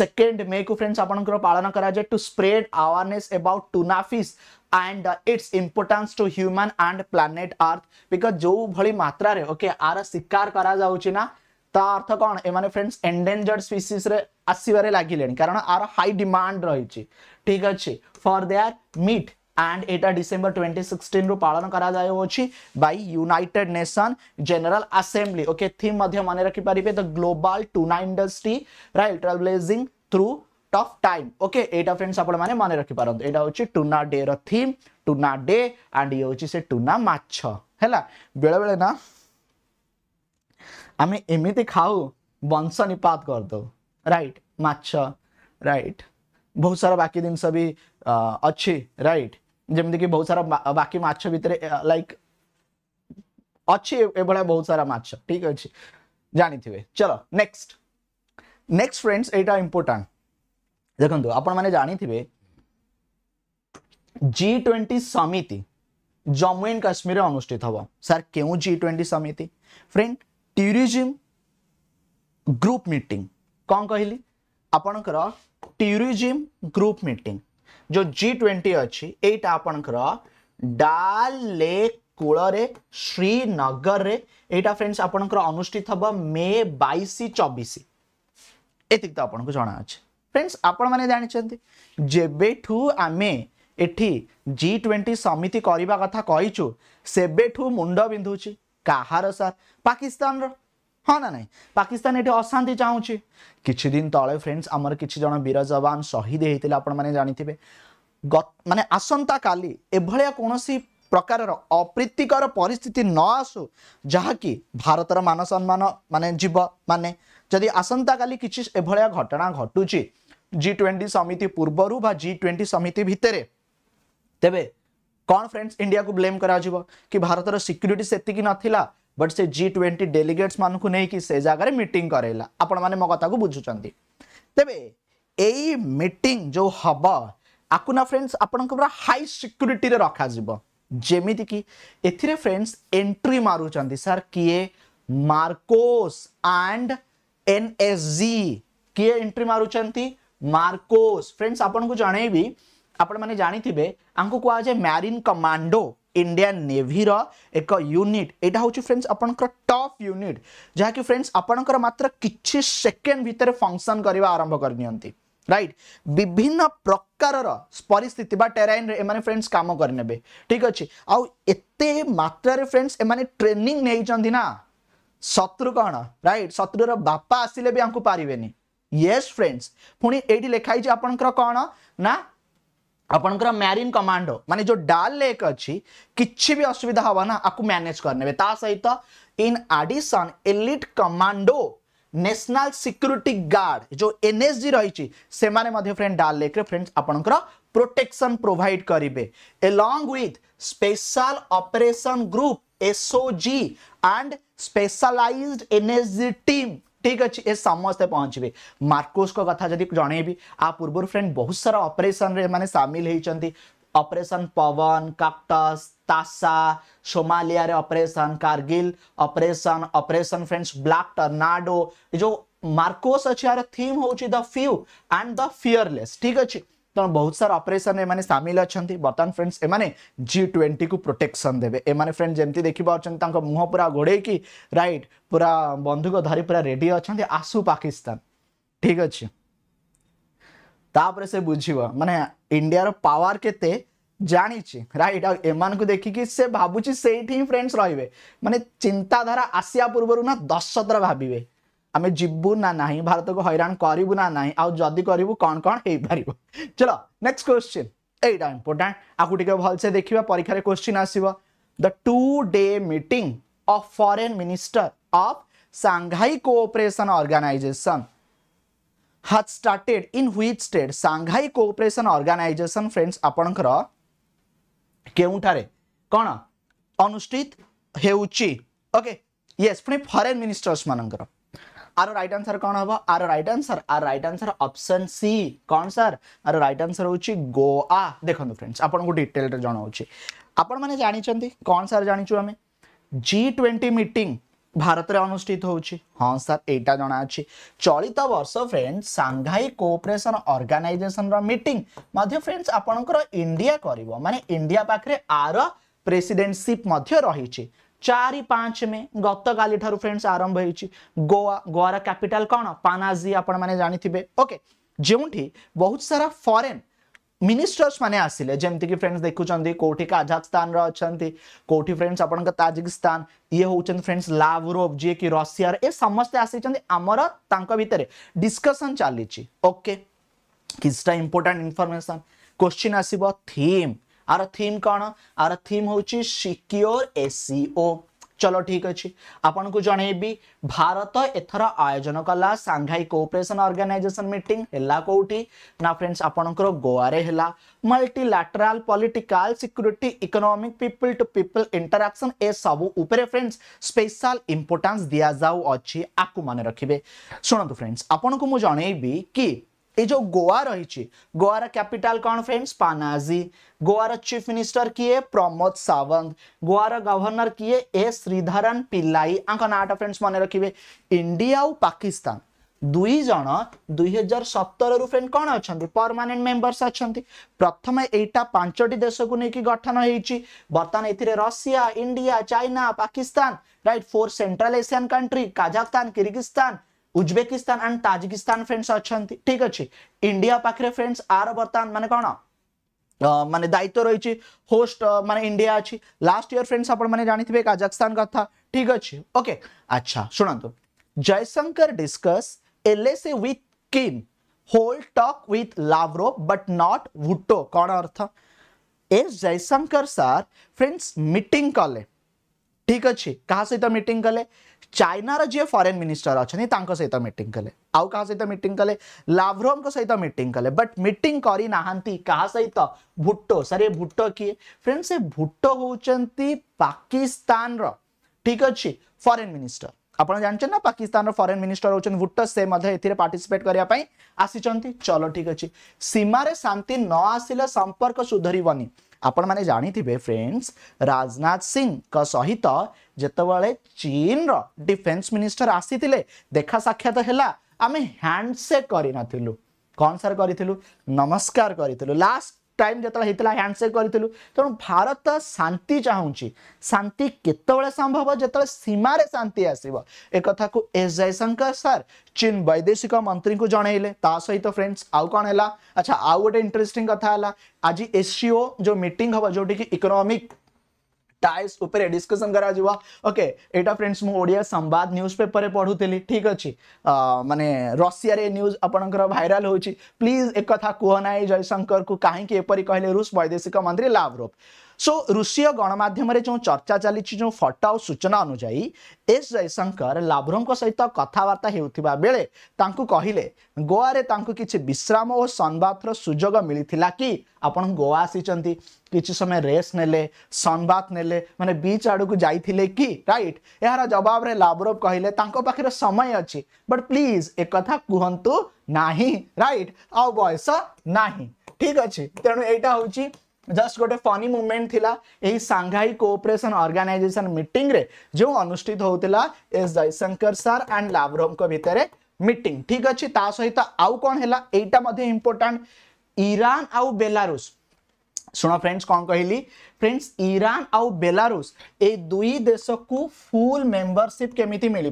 सेकेंड मे को फ्रेंड्स आपण पालन कराए to spread awareness about tuna fish and its importance to human and planet Earth because जो भाई मात्रा ओके okay, आर शिकार करा जाउची ना ତା ଅର୍ଥ କ'ଣ ଏମାନେ ଫ୍ରେଣ୍ଡସ୍ ଏଣ୍ଡେଞ୍ଜର୍ଡ ସ୍ପିସିସ୍ରେ ଆସିବାରେ ଲାଗିଲେଣି କାରଣ ଆର ହାଇ ଡିମାଣ୍ଡ ରହିଛି ଠିକ୍ ଅଛି ଫର୍ ଦେୟାର୍ ମିଟ୍ ଆଣ୍ଡ ଏଇଟା ଡିସେମ୍ବର ଟ୍ୱେଣ୍ଟି ସିକ୍ସଟିନ୍ରୁ ପାଳନ କରାଯାଉଅଛି by United Nation General Assembly okay theme ମଧ୍ୟ ମନେ ରଖିପାରିବେ the global tuna industry right travelling through tough time okay ଏଇଟା ଫ୍ରେଣ୍ଡସ୍ ଆପଣମାନେ ମନେ ରଖିପାରନ୍ତୁ ଏଇଟା ହେଉଛି ଟୁନା ଡେର ଥିମ୍ ଟୁନା ଡେ ଆଣ୍ଡ ଇଏ ହେଉଛି ସେ ଟୁନା ମାଛ ହେଲା ବେଳେବେଳେ ନା ଆମେ ଏମିତି ଖାଉ ବଂଶ ନିପାତ କରିଦେଉ ରାଇଟ୍ ମାଛ ରାଇଟ୍ ବହୁତ ସାରା ବାକି ଜିନିଷ ବି ଅଛି ରାଇଟ୍ ଯେମିତିକି ବହୁତ ସାରା ବାକି ମାଛ ଭିତରେ ଲାଇକ୍ ଅଛି ଏଭଳିଆ ବହୁତ ସାରା ମାଛ ଠିକ୍ ଅଛି ଜାଣିଥିବେ ଚଲ ନେକ୍ସଟ ନେକ୍ସଟ ଫ୍ରେଣ୍ଡସ୍ ଏଇଟା ଇମ୍ପୋର୍ଟାଣ୍ଟ ଦେଖନ୍ତୁ ଆପଣମାନେ ଜାଣିଥିବେ ଜି ଟ୍ୱେଣ୍ଟି ସମିତି ଜମ୍ମୁ ଆଣ୍ଡ କାଶ୍ମୀରରେ ଅନୁଷ୍ଠିତ ହେବ ସାର୍ କେଉଁ ଜି ଟ୍ୱେଣ୍ଟି ସମିତି ଫ୍ରେଣ୍ଡ ট্যুরিজম গ্রুপ ମିଟିଂ କ'ଣ କହିଲି ଆପଣଙ୍କର ଟୁରିଜିମ୍ ଗ୍ରୁପ୍ ମିଟିଂ ଯେଉଁ ଜି ଟ୍ୱେଣ୍ଟି ଅଛି ଏଇଟା ଆପଣଙ୍କର ଡାଲ୍ ଲେକ୍ କୂଳରେ ଶ୍ରୀନଗରରେ ଏଇଟା ଫ୍ରେଣ୍ଡସ୍ ଆପଣଙ୍କର ଅନୁଷ୍ଠିତ ହେବ ମେ ବାଇଶ ଚବିଶ ଏତିକି ତ ଆପଣଙ୍କୁ ଜଣାଅଛି ଫ୍ରେଣ୍ଡସ୍ ଆପଣମାନେ ଜାଣିଛନ୍ତି ଯେବେଠୁ ଆମେ ଏଠି ଜି ଟ୍ୱେଣ୍ଟି ସମିତି କରିବା କଥା କହିଛୁ ସେବେଠୁ ମୁଣ୍ଡ ବିନ୍ଧୁଛି କାହାର ସାର୍ ପାକିସ୍ତାନର ହଁ ନା ନାହିଁ ପାକିସ୍ତାନ ଏଠି ଅଶାନ୍ତି ଚାହୁଁଛି କିଛି ଦିନ ତଳେ ଫ୍ରେଣ୍ଡସ୍ ଆମର କିଛି ଜଣ ବୀର ଯବାନ ଶହୀଦ ହେଇଥିଲେ ଆପଣମାନେ ଜାଣିଥିବେ ମାନେ ଆସନ୍ତାକାଲି ଏଭଳିଆ କୌଣସି ପ୍ରକାରର ଅପ୍ରୀତିକର ପରିସ୍ଥିତି ନ ଆସୁ ଯାହାକି ଭାରତର ମାନ ସମ୍ମାନ ମାନେ ଯିବ ମାନେ ଯଦି ଆସନ୍ତାକାଲି କିଛି ଏଭଳିଆ ଘଟଣା ଘଟୁଛି ଜି ଟ୍ୱେଣ୍ଟି ସମିତି ପୂର୍ବରୁ ବା ଜି ଟ୍ୱେଣ୍ଟି ସମିତି ଭିତରେ ତେବେ कौन फ्रेंड्स इंडिया को ब्लेम करा कि भारत सिक्यूरीटी से नाथिला बट से जी ट्वेंटी डेलीगेट्स मानक नहीं से जगार मीटिंग करेला आपण मैंने मो कथा को बुझुं तेरे यही मीटिंग जो हम आकुना फ्रेंड्स आपण पूरा हाई सिक्यूरीटी रखा जमीती कि एथिरे फ्रेंड्स एंट्री मारुचान सर किए मार्कोस एंड एनएसजी किए एंट्री मारुचान मार्कोस फ्रेंड्स आपन को जानईबी ଆପଣମାନେ ଜାଣିଥିବେ ଆଙ୍କୁ କୁହାଯାଏ ମ୍ୟାରିନ୍ କମାଣ୍ଡୋ ଇଣ୍ଡିଆନ୍ ନେଭିର ଏକ ୟୁନିଟ୍ ଏଇଟା ହେଉଛି ଫ୍ରେଣ୍ଡସ୍ ଆପଣଙ୍କର ଟପ୍ ୟୁନିଟ୍ ଯାହାକି ଫ୍ରେଣ୍ଡସ୍ ଆପଣଙ୍କର ମାତ୍ର କିଛି ସେକେଣ୍ଡ ଭିତରେ ଫଙ୍କସନ୍ କରିବା ଆରମ୍ଭ କରିନିଅନ୍ତି ରାଇଟ୍ ବିଭିନ୍ନ ପ୍ରକାରର ପରିସ୍ଥିତି ବା ଟେରାଇନ୍ରେ ଏମାନେ ଫ୍ରେଣ୍ଡସ୍ କାମ କରିନେବେ ଠିକ୍ ଅଛି ଆଉ ଏତେ ମାତ୍ରାରେ ଫ୍ରେଣ୍ଡସ୍ ଏମାନେ ଟ୍ରେନିଂ ନେଇଛନ୍ତି ନା ଶତ୍ରୁ କ'ଣ ରାଇଟ୍ ଶତ୍ରୁର ବାପା ଆସିଲେ ବି ଆଙ୍କୁ ପାରିବେନି ୟେସ୍ ଫ୍ରେଣ୍ଡସ୍ ପୁଣି ଏଇଠି ଲେଖା ହେଇଛି ଆପଣଙ୍କର କ'ଣ ନା ଆପଣଙ୍କର ମ୍ୟାରିନ୍ କମାଣ୍ଡୋ ମାନେ ଯେଉଁ ଡାଲ୍ ଲେକ୍ ଅଛି କିଛି ବି ଅସୁବିଧା ହେବ ନା ଆକୁ ମ୍ୟାନେଜ୍ କରିନେବେ ତା ସହିତ in addition elite commando national security guard ଯେଉଁ ଏନ୍ଏସ୍ଜି ରହିଛି ସେମାନେ ମଧ୍ୟ ଫ୍ରେଣ୍ଡ ଡାଲ୍ ଲେକ୍ରେ ଫ୍ରେଣ୍ଡସ୍ ଆପଣଙ୍କର ପ୍ରୋଟେକ୍ସନ୍ ପ୍ରୋଭାଇଡ଼ କରିବେ along with special operation group SOG and specialized NSG team ठीक अच्छे ये समस्ते पहुँचे मार्कोस कथा जब जनइबी आ पूर्व फ्रेंड बहुत सारा अपरेसन मैंने सामिल होती ऑपरेशन पवन काक्टस तासा सोमालिया रे operation Kargil operation operation friends black tornado जो मार्कोस अच्छे थीम हूँ the few and the fearless ठीक अच्छे ତେଣୁ ବହୁତ ସାରା ଅପରେସନ୍ ଏମାନେ ସାମିଲ ଅଛନ୍ତି ବର୍ତ୍ତମାନ ଫ୍ରେଣ୍ଡସ୍ ଏମାନେ ଜି ଟ୍ୱେଣ୍ଟିକୁ ପ୍ରୋଟେକ୍ସନ୍ ଦେବେ ଏମାନେ ଫ୍ରେଣ୍ଡ ଯେମିତି ଦେଖିପାରୁଛନ୍ତି ତାଙ୍କ ମୁହଁ ପୁରା ଘୋଡ଼େଇକି ରାଇଟ୍ ପୁରା ବନ୍ଧୁକ ଧରି ପୁରା ରେଡ଼ି ଅଛନ୍ତି ଆସୁ ପାକିସ୍ତାନ ଠିକ୍ ଅଛି ତାପରେ ସେ ବୁଝିବ ମାନେ ଇଣ୍ଡିଆର ପାୱାର କେତେ ଜାଣିଛି ରାଇଟ୍ ଆଉ ଏମାନଙ୍କୁ ଦେଖିକି ସେ ଭାବୁଛି ସେଇଠି ହିଁ ଫ୍ରେଣ୍ଡସ୍ ରହିବେ ମାନେ ଚିନ୍ତାଧାରା ଆସିବା ପୂର୍ବରୁ ନା ଦଶ ଥର ଭାବିବେ आम जीवु ना ना भारत को हईराण करू ना ना आदि करूँ कौन कौन हो पार चलो नेक्स्ट क्वेश्चन यहाँ इंपोर्टां आपको टे से देखा परीक्षा क्वेश्चन आसव the today meet of foreign minister of Shanghai cooperation organisation had started in which state Shanghai cooperation organisation friends आपणकर केउठारे कौन अनुष्ठित होके ये पुणी फरेन मिनिस्टर्स मानकर आरो राइट आंसर कौन हम our right answer are right answer option C कौन सर आरो राइट आंसर हूँ गोआ देखो फ्रेंड्स आपन को डिटेल जनावि आपण मैंने जानते कौन सर जाचु आम जी ट्वेंटी मीटिंग ଭାରତରେ ଅନୁଷ୍ଠିତ ହେଉଛି ହଁ ସାର୍ ଏଇଟା ଜଣାଅଛି ଚଳିତ ବର୍ଷ ଫ୍ରେଣ୍ଡ ସାଂଘାଇ କୋଅପରେସନ ଅର୍ଗାନାଇଜେସନର ମିଟିଂ ମଧ୍ୟ ଫ୍ରେଣ୍ଡସ୍ ଆପଣଙ୍କର ଇଣ୍ଡିଆ କରିବ ମାନେ ଇଣ୍ଡିଆ ପାଖରେ ଆର ପ୍ରେସିଡେଣ୍ଟସିପ୍ ମଧ୍ୟ ରହିଛି चार पांच मे गत काली फ्रेंड्स आरंभ हो गोआ गोआर कैपिटल कौन पानाजी आपने जानते ओके जो बहुत सारा फॉरेन मिनिस्टर्स मैंने आसिले जमीक फ्रेंड्स देखुं कौटी काजाकस्तान अच्छा कौटी फ्रेंड्स आपजिकिस्तान ये हूँ फ्रेंड्स लाभरोव जी कि रसीआर ये समस्ते आमर भितर डिस्कसन चली ओके किसटा इंपोर्टां इनफर्मेसन क्वेश्चन आसब थीम आर थीम कौन आर थीम हूँ सिक्योर एसीओ e चलो ठीक अच्छे आपन को जनइबी भारत एथर आयोजन कला सांघाई कोअपरेसन अर्गानाइजेसन मीटिंग है कौटी ना फ्रेंड्स आपणकर गोआरे है multilateral political security economic people to people interaction ए सब उपरे फ्रेंड्स स्पेशल इंपोर्टेंस दि जाऊ अच्छी आपको मन रखिए शुणु फ्रेंड्स आपन को जनइबी कि એ જો ગોવા રહી છે ગોવાર કેપિટલ કોણ ફ્રેન્ડ્સ પાનાજી ગોવાર ચીફ મિનિસ્ટર કિએ પ્રમોદ સાવંત ગોવાર ગવર્નર કિએ એ શ્રીધરન પિલ્લાઈ આંખ નાટા ફ્રેન્ડ્સ મને રખીબે ઇન્ડિયા ઓ પાકિસ્તાન দুই জন দুই হাজার সতরু ফ্রেন্ড কোণ অনেক পরমানেন্ট মেম্বর্স অনেক প্রথমে এইটা পাঁচটি দেশক নিয়ে গঠন হয়েছি বর্তমান এতে Russia India China Pakistan right four central Asian country Kazakhstan Kyrgyzstan Uzbekistan and Tajikistan friends अच्छा ठीक अच्छे इंडिया पाखे फ्रेंड्स आर बर्तमान मान कौन मानने दायित्व रही होस्ट मान इंडिया अच्छी लास्ट इयर फ्रेंड्स आपने जानी थे काजाकस्तान कथा ठीक अच्छे ओके अच्छा शुणत जयशंकर डिस्कस एलएसए विथ किम held talk with Lavrov but not Bhutto कौन अर्थ एस जयशंकर सार फ्रेंड्स मीटिंग कले ठीक अच्छे कहा सहित मीटिंग कले चाइनार जी फरेन मिनिस्टर अच्छा सहित मीटिंग कले आउ क्या सहित मीटिंग कले लाभ्रोम सहित मीटिंग कले बट मीटिंग करना क्या सहित भुट्टो सर ये भुट्टो किए फ्रेंड से भुट्टो होती पाकिस्तान ठीक अच्छे फरेन मिनिस्टर ଆପଣ ଜାଣିଛନ୍ତି ନା ପାକିସ୍ତାନର ଫରେନ୍ ମିନିଷ୍ଟର ହେଉଛନ୍ତି ଭୁଟ୍ଟୋ ସେ ମଧ୍ୟ ଏଥିରେ ପାର୍ଟିସିପେଟ୍ କରିବା ପାଇଁ ଆସିଛନ୍ତି ଚଲ ଠିକ୍ ଅଛି ସୀମାରେ ଶାନ୍ତି ନ ଆପଣମାନେ ଜାଣିଥିବେ ଫ୍ରେଣ୍ଡସ୍ ରାଜନାଥ ସିଂଙ୍କ ସହିତ ଯେତେବେଳେ ଚୀନର ଡିଫେନ୍ସ ମିନିଷ୍ଟର ଆସିଥିଲେ ଦେଖା ସାକ୍ଷାତ ହେଲା ଆମେ ହ୍ୟାଣ୍ଡସେକ୍ କରିନଥିଲୁ କ'ଣ ସାର୍ କରିଥିଲୁ ନମସ୍କାର କରିଥିଲୁ ଲାଷ୍ଟ टाइम जो ह्यांडसेक गरिु तेणु भारत शांति चाहूँगी शांति केतबे संभव जति सीमार शांति आसब एकथाको एस जयशंकर सर चीन वैदेशिक मंत्री को ता सहित फ्रेन्डस आउ है अच्छा आउ गए इन्टरेस्टिङ कथा आज एसीओ जो मीट हे जोटिक इकोनोमिक ટાઇપ્સ ઉપર ડિસ્કશન કરવા જેવા ઓકે એટા ફ્રેન્ડ્સ હું ઓડિયા સંવાદ ન્ୟୁଜ୍પେପରରେ ପଢ଼ୁଥିଲି ଠିକ୍ ଅଛି ମାନେ ରଷିଆରେ ନ୍ୟୁଜ୍ ଆପଣଙ୍କର ଭାଇରାଲ୍ ହେଉଛି ପ୍ଲିଜ୍ ଏକଥା କୁହ ନାହିଁ ଜୟଶଙ୍କରଙ୍କୁ କାହିଁକି ଏପରି କହିଲେ ରୁଷ ବୈଦେଶିକ ମନ୍ତ୍ରୀ ଲାଭ୍ରୋଭ सो ऋषीय गणमाध्यम जो चर्चा चली फटो और सूचना अनुजाई एस जयशंकर लाभ्रों सहित कथबार्ता होता बेले कहले गोआर किसी विश्राम और सनबाथर सुजोग मिलता कि आप गोआ आसी किसी समय रेस ने सनबाथ ने मैंने बीच आड़ को कि रईट यार जवाब में लाभ्रोव कहले पाखे समय अच्छी बट प्लीज एक कहतु ना रईट आउ ना ठीक अच्छे तेणु यहाँ हूँ जस्ट गोटे फनी मुमेंट थी यही सांघाई कोअपरेसन अर्गानाइजेसन मीटिंग रे जो अनुष्ठित होता S Jaishankar sir and Lavrov भितर मीटिंग ठीक अच्छे ता सहित आउ कौन है यहाँ इम्पोर्टाट ईरान आउ बेलारूस शुण फ्रेंड्स कौन कहली फ्रेंड्स ईरान आउ बेलारूस ये दुई देश को फुल मेंबरशिप केमी मिल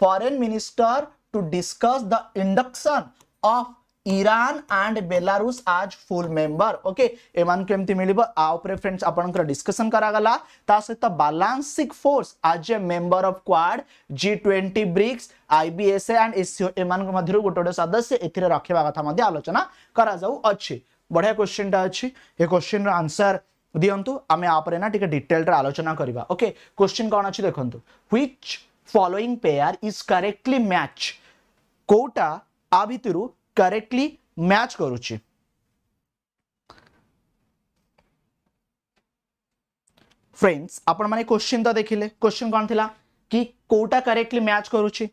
foreign minister to discuss the induction of Iran and Belarus આજ ફુલ મેમ્બર ઓકે એમાં કેમતી મળિબ આ ઉપરે ફ્રેન્ડ્સ આપણଙ୍କର ଡିସ୍କସନ୍ କରାଗଲା ତା ସହିତ balancing force as a member of Quad G20 BRICS IBSA and ISIO ଏମାନଙ୍କ ମଧ୍ୟରୁ ଗୋଟେ ଗୋଟେ ସଦସ୍ୟ ଏଥିରେ ରଖିବା କଥା ମଧ୍ୟ ଆଲୋଚନା କରାଯାଉ ଅଛି ବଢିଆ କ୍ୱେଶ୍ଚନଟା ଅଛି ଏ କ୍ୱେଶ୍ଚନର ଆନ୍ସର ଦିଅନ୍ତୁ ଆମେ ଆ ଉପରେ ନା ଟିକେ ଡିଟେଲରେ ଆଲୋଚନା କରିବା ଓକେ କ୍ୱେଶ୍ଚନ କ'ଣ ଅଛି ଦେଖନ୍ତୁ which following pair is correctly match କୋଉଟା ଆ ଭିତରୁ करेक्टली मैच करुच फ्रेंड्स आपने क्वेश्चन तो देखिले क्वेश्चन कौन थी कि कौटा करेक्टली मैच करुच्ची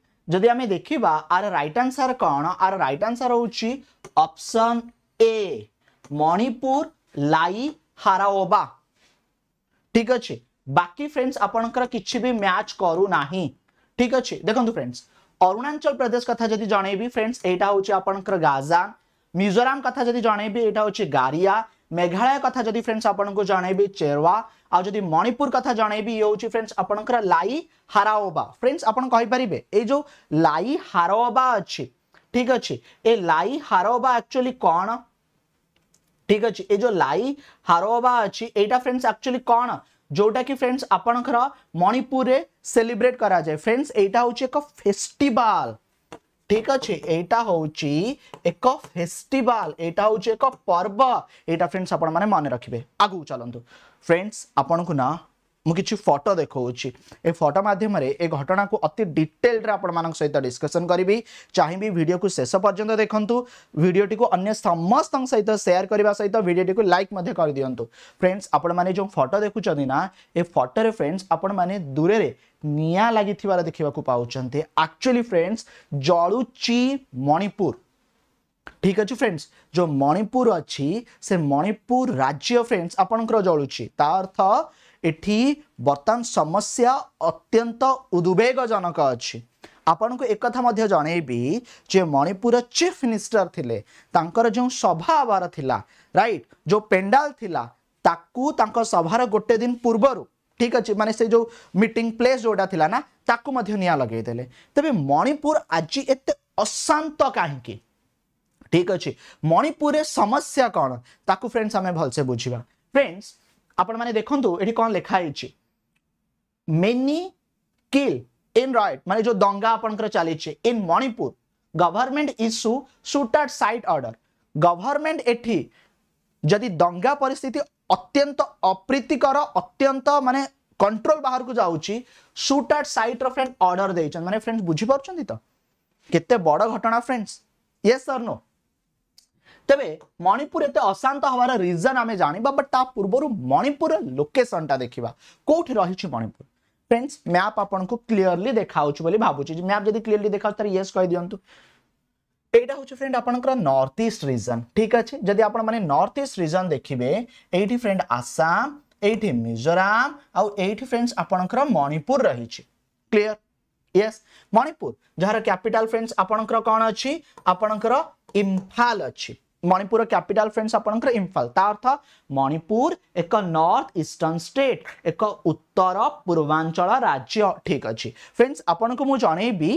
आम देखा आर रईट आंसर कौन are right answer option A Manipur Lai Haraoba ठीक अच्छे बाकी फ्रेंड्स आपंकर किसी भी मैच करू ना ठीक अच्छे देखो फ्रेंड्स অরুণাচল প্রদেশ কথা যদি জনাইবি ফ্রেন্ডস এইটা হচ্ছে আপনার গাজাং মিজোরাম কথা যদি জনাইবি এটা হচ্ছে গারিয়া মেঘালয় কথা যদি ফ্রেন্ডস আপনার জনাইবি চেরওয়া आदि मणिपुर कथा जनइबी ये हूँ फ्रेंड्स आपंकर लाई हाराओबा फ्रेंड्स आपंपारे ये जो लाई हाराओबा अच्छी ठीक अच्छे ये लाई हाराओबा एक्चुअली कौन ठीक अच्छे ये जो लाई हाराओबा अच्छी यहाँ फ्रेंड्स एक्चुअली कौन ଯେଉଁଟାକି ଫ୍ରେଣ୍ଡସ୍ ଆପଣଙ୍କର ମଣିପୁରରେ ସେଲିବ୍ରେଟ୍ କରାଯାଏ ଫ୍ରେଣ୍ଡସ୍ ଏଇଟା ହେଉଛି ଏକ ଫେଷ୍ଟିଭାଲ ଠିକ୍ ଅଛି ଏଇଟା ହେଉଛି ଏକ ଫେଷ୍ଟିଭାଲ ଏଇଟା ହେଉଛି ଏକ ପର୍ବ ଏଇଟା ଫ୍ରେଣ୍ଡସ୍ ଆପଣମାନେ ମନେ ରଖିବେ ଆଗକୁ ଚାଲନ୍ତୁ ଫ୍ରେଣ୍ଡସ୍ ଆପଣଙ୍କୁ ନା ମୁଁ କିଛି ଫଟୋ ଦେଖାଉଛି ଏ ଫଟୋ ମାଧ୍ୟମରେ ଏ ଘଟଣାକୁ ଅତି ଡିଟେଲରେ ଆପଣମାନଙ୍କ ସହିତ ଡିସ୍କସନ୍ କରିବି ଚାହିଁବି ଭିଡ଼ିଓକୁ ଶେଷ ପର୍ଯ୍ୟନ୍ତ ଦେଖନ୍ତୁ ଭିଡ଼ିଓଟିକୁ ଅନ୍ୟ ସମସ୍ତଙ୍କ ସହିତ ସେୟାର କରିବା ସହିତ ଭିଡ଼ିଓଟିକୁ ଲାଇକ୍ ମଧ୍ୟ କରିଦିଅନ୍ତୁ ଫ୍ରେଣ୍ଡସ୍ ଆପଣମାନେ ଯେଉଁ ଫଟୋ ଦେଖୁଛନ୍ତି ନା ଏ ଫଟୋରେ ଫ୍ରେଣ୍ଡସ୍ ଆପଣମାନେ ଦୂରରେ ନିଆଁ ଲାଗିଥିବାର ଦେଖିବାକୁ ପାଉଛନ୍ତି ଆକ୍ଚୁଆଲି ଫ୍ରେଣ୍ଡସ୍ ଜଳୁଛି ମଣିପୁର ঠিক আছে ফ্রেন্ডস যে মণিপুর অছি সে মণিপুর রাজ্য ফ্রেন্ডস আপনার জলুছি তা অর্থ ଏଠି ବର୍ତ୍ତମାନ ସମସ୍ୟା ଅତ୍ୟନ୍ତ ଉଦ୍ବେଗଜନକ ଅଛି ଆପଣଙ୍କୁ ଏକଥା ମଧ୍ୟ ଜଣେଇବି ଯେ ମଣିପୁର ଚିଫ୍ ମିନିଷ୍ଟର ଥିଲେ ତାଙ୍କର ଯେଉଁ ସଭା ହେବାର ଥିଲା ରାଇଟ୍ ଯେଉଁ ପେଣ୍ଡାଲ ଥିଲା ତାକୁ ତାଙ୍କ ସଭାର ଗୋଟେ ଦିନ ପୂର୍ବରୁ ଠିକ୍ ଅଛି ମାନେ ସେ ଯେଉଁ ମିଟିଂ ପ୍ଲେସ୍ ଯେଉଁଟା ଥିଲା ନା ତାକୁ ମଧ୍ୟ ନିଆଁ ଲଗାଇଦେଲେ ତେବେ ମଣିପୁର ଆଜି ଏତେ ଅଶାନ୍ତ କାହିଁକି ଠିକ୍ ଅଛି ମଣିପୁରରେ ସମସ୍ୟା କ'ଣ ତାକୁ ଫ୍ରେଣ୍ଡସ୍ ଆମେ ଭଲସେ ବୁଝିବା ଫ୍ରେଣ୍ଡସ୍ ଆପଣମାନେ ଦେଖନ୍ତୁ ଏଠି କ'ଣ ଲେଖା ହେଇଛି ମେନି କିଲ୍ ଇନ୍ ରଏଟ୍ ମାନେ ଯେଉଁ ଦଙ୍ଗା ଆପଣଙ୍କର ଚାଲିଛି in Manipur government issue shoot at sight order government ଏଠି ଯଦି ଦଙ୍ଗା ପରିସ୍ଥିତି ଅତ୍ୟନ୍ତ ଅପ୍ରୀତିକର ଅତ୍ୟନ୍ତ ମାନେ କଣ୍ଟ୍ରୋଲ ବାହାରକୁ ଯାଉଛି ସୁଟ୍ ଆଟ୍ ସାଇଟ୍ର ଫ୍ରେଣ୍ଡ ଅର୍ଡର ଦେଇଛନ୍ତି ମାନେ ଫ୍ରେଣ୍ଡ ବୁଝିପାରୁଛନ୍ତି ତ କେତେ ବଡ଼ ଘଟଣା ଫ୍ରେଣ୍ଡସ୍ ୟେସ୍ ଅର୍ ନୋ তবে মণিপুর এতে অশান্ত হওয়ার রিজন আমি জাঁবা বট তা পূর্ব মণিপুর লোকেশনটা দেখা কোটি রয়েছে মণিপুর ফ্রেন্ডস ম্যাপ আপনার ক্লিয়রলি দেখাচ্ছে বলে ভাবুছি যে ম্যাপ যদি ক্লিয়রলি দেখা তাহলে ইয়েস কে দিও এইটা হচ্ছে ফ্রেন্ড আপনার নর্থ ইস্ট রিজন ঠিক আছে যদি আপনার মানে নর্থ ইস্ট রিজন দেখবে এইটি ফ্রেন্ড আসাম এইটি মিজোরাম আইটি ফ্রেন্ডস আপনার মণিপুর রয়েছে ক্লিয়ার ইয়েস মণিপুর যার ক্যাপিটাল ফ্রেন্ডস আপনার কম অ আপনার ইম্ফাল অ মণিপুর ক্যাপিটাল ফ্রেন্ডস আপনার ইম্ফাল তা অর্থ মণিপুর এক নর্থ ইষ্টর্ন স্টেট এক উত্তর পূর্বাঞ্চল রাজ্য ঠিক অছি ফ্রেন্ডস আপনার মু জনাইবি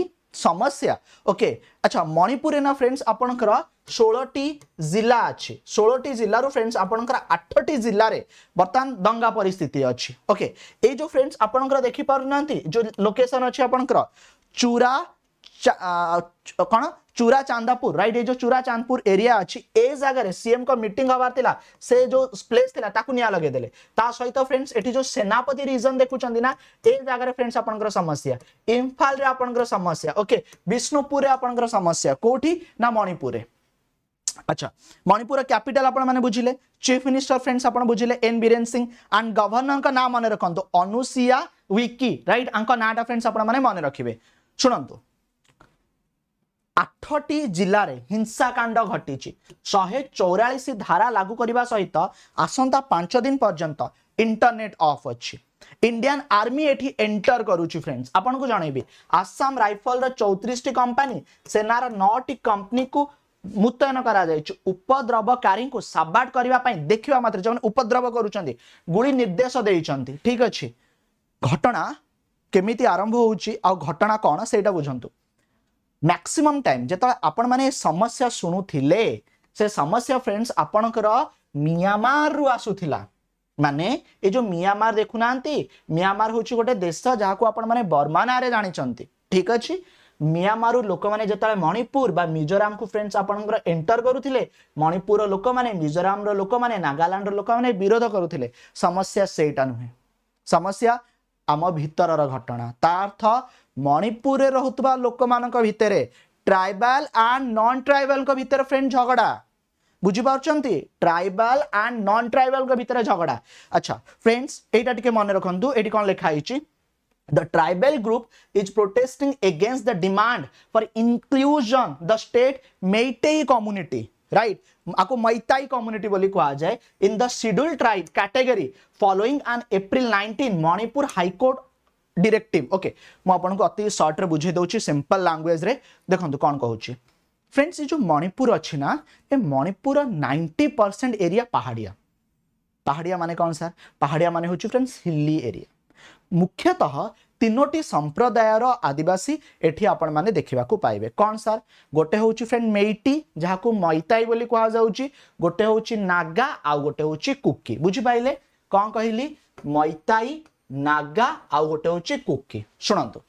সমস্যা ওকে আচ্ছা মণিপুরে না ফ্রেন্ডস আপনার ষোলটি জেলা আছে ষোলটি জেলার ফ্রেন্ডস আপনার আঠটি জেলার বর্তমান দঙ্গা পরিস্থিতি অছি ওকে এই যে ফ্রেন্ডস আপনার দেখিপার না যে লোকেসন অছি আপনার চূড়া কোণ चूरा चांदापुर राइट ये जो चूरा चांदपुर एरिया अच्छी ए जगह सीएम को मीटिंग हबार था से जो प्लेस था ताकू निआ लगे सहित फ्रेंड्स ये जो सेनापति रिजन देखुं ना ए जगह रे फ्रेंड्स आप समस्या इम्फाल आप समस्या ओके विष्णुपुर रे आप समस्या कोठी ना मणिपुर रे अच्छा मणिपुर कैपिटल माने बुझिले चीफ मिनिस्टर फ्रेंड्स आप बुझिले N Biren Singh and governor का नाम माने रखंतो अनुसिया विकी राइट रईट नाटा फ्रेंड्स माने माने रखिबे सुनंतो আঠটি জেলার হিংসাকাণ্ড ঘটিছে শহে চৌরাশ ধারা লাগু করা সহিত আসন্তা পাঁচ দিন পর্যন্ত ইন্টরনেট অফ অছি ইন্ডিয়ান আর্মি এটি এন্টর করুছি ফ্রেন্ডস আপনার জনাইবি আসাম রাইফলর চৌত্রিশটি কোম্পানি সেনার নটি কোম্পানিকে ମୁତୟନ କରାଯାଇଛି ଉପଦ୍ରବକାରୀଙ୍କୁ ସାବାଟ କରିବା ପାଇଁ ଦେଖିବା ମାତ୍ରେ ଯେଉଁମାନେ ଉପଦ୍ରବ କରୁଛନ୍ତି ଗୁଳି ନିର୍ଦ୍ଦେଶ ଦେଇଛନ୍ତି ଠିକ୍ ଅଛି ଘଟଣା କେମିତି ଆରମ୍ଭ ହେଉଛି ଆଉ ଘଟଣା କ'ଣ ସେଇଟା ବୁଝନ୍ତୁ ମ୍ୟାକ୍ସିମମ୍ ଟାଇମ୍ ଯେତେବେଳେ ଆପଣମାନେ ସମସ୍ୟା ଶୁଣୁଥିଲେ ସେ ସମସ୍ୟା ଫ୍ରେଣ୍ଡସ୍ ଆପଣଙ୍କର ମିଆଁମାରରୁ ଆସୁଥିଲା ମାନେ ଏ ଯେଉଁ ମିଆଁମାର ଦେଖୁନାହାନ୍ତି ମିଆଁମାର ହେଉଛି ଗୋଟେ ଦେଶ ଯାହାକୁ ଆପଣମାନେ ବର୍ମା ନାଁରେ ଜାଣିଛନ୍ତି ଠିକ୍ ଅଛି ମିଆଁମାରରୁ ଲୋକମାନେ ଯେତେବେଳେ ମଣିପୁର ବା ମିଜୋରାମକୁ ଫ୍ରେଣ୍ଡସ୍ ଆପଣଙ୍କର ଏଣ୍ଟର କରୁଥିଲେ ମଣିପୁରର ଲୋକମାନେ ମିଜୋରାମର ଲୋକମାନେ ନାଗାଲାଣ୍ଡର ଲୋକମାନେ ବିରୋଧ କରୁଥିଲେ ସମସ୍ୟା ସେଇଟା ନୁହେଁ ସମସ୍ୟା ଆମ ଭିତରର ଘଟଣା ତା ଅର୍ଥ ମଣିପୁରରେ ରହୁଥିବା ଲୋକମାନଙ୍କ ଭିତରେ ଟ୍ରାଇବାଲ ଆଣ୍ଡ ନନ୍ ଟ୍ରାଇବାଲଙ୍କ ଭିତରେ ଫ୍ରେଣ୍ଡ ଝଗଡ଼ା বুঝিপারুচ্ছন্তি ট্রাইবাল অ্যান্ড নন ট্রাইবালক ভিতরে ঝগড়া আচ্ছা ফ্রেন্ডস এইটা টিকে মনে রাখন্তু এটি কোন লেখা হইছি The tribal group is protesting against the demand for inclusion the state Meitei community right আকো মৈতাই কমিউনিটি বলি কোয়া যায় in the schedule tribe category following on April 19 Manipur high court directive okay मुझे अति सर्ट्रे बुझे दौर सिंपल लांगुएज देखो कौन कौन फ्रेंड्स ये जो मणिपुर अच्छी ना ये मणिपुर नाइंटी परसेंट एरिया पहाड़िया पहाड़िया माने कौन सर पहाड़िया माने हूँ फ्रेंड्स हिली एरिया मुख्यतः तीनो संप्रदायर आदिवासी एटी आप देखा पाइबे कौन सार गोटे हूँ फ्रेंड मेटी जहाँ को मईताई बोली कहु गोटे हूँ नागा आ गोटे हूँ कुकी बुझिपाले कौन कहली मईताई नागा आउ गोटे हूँ कुकी शुणु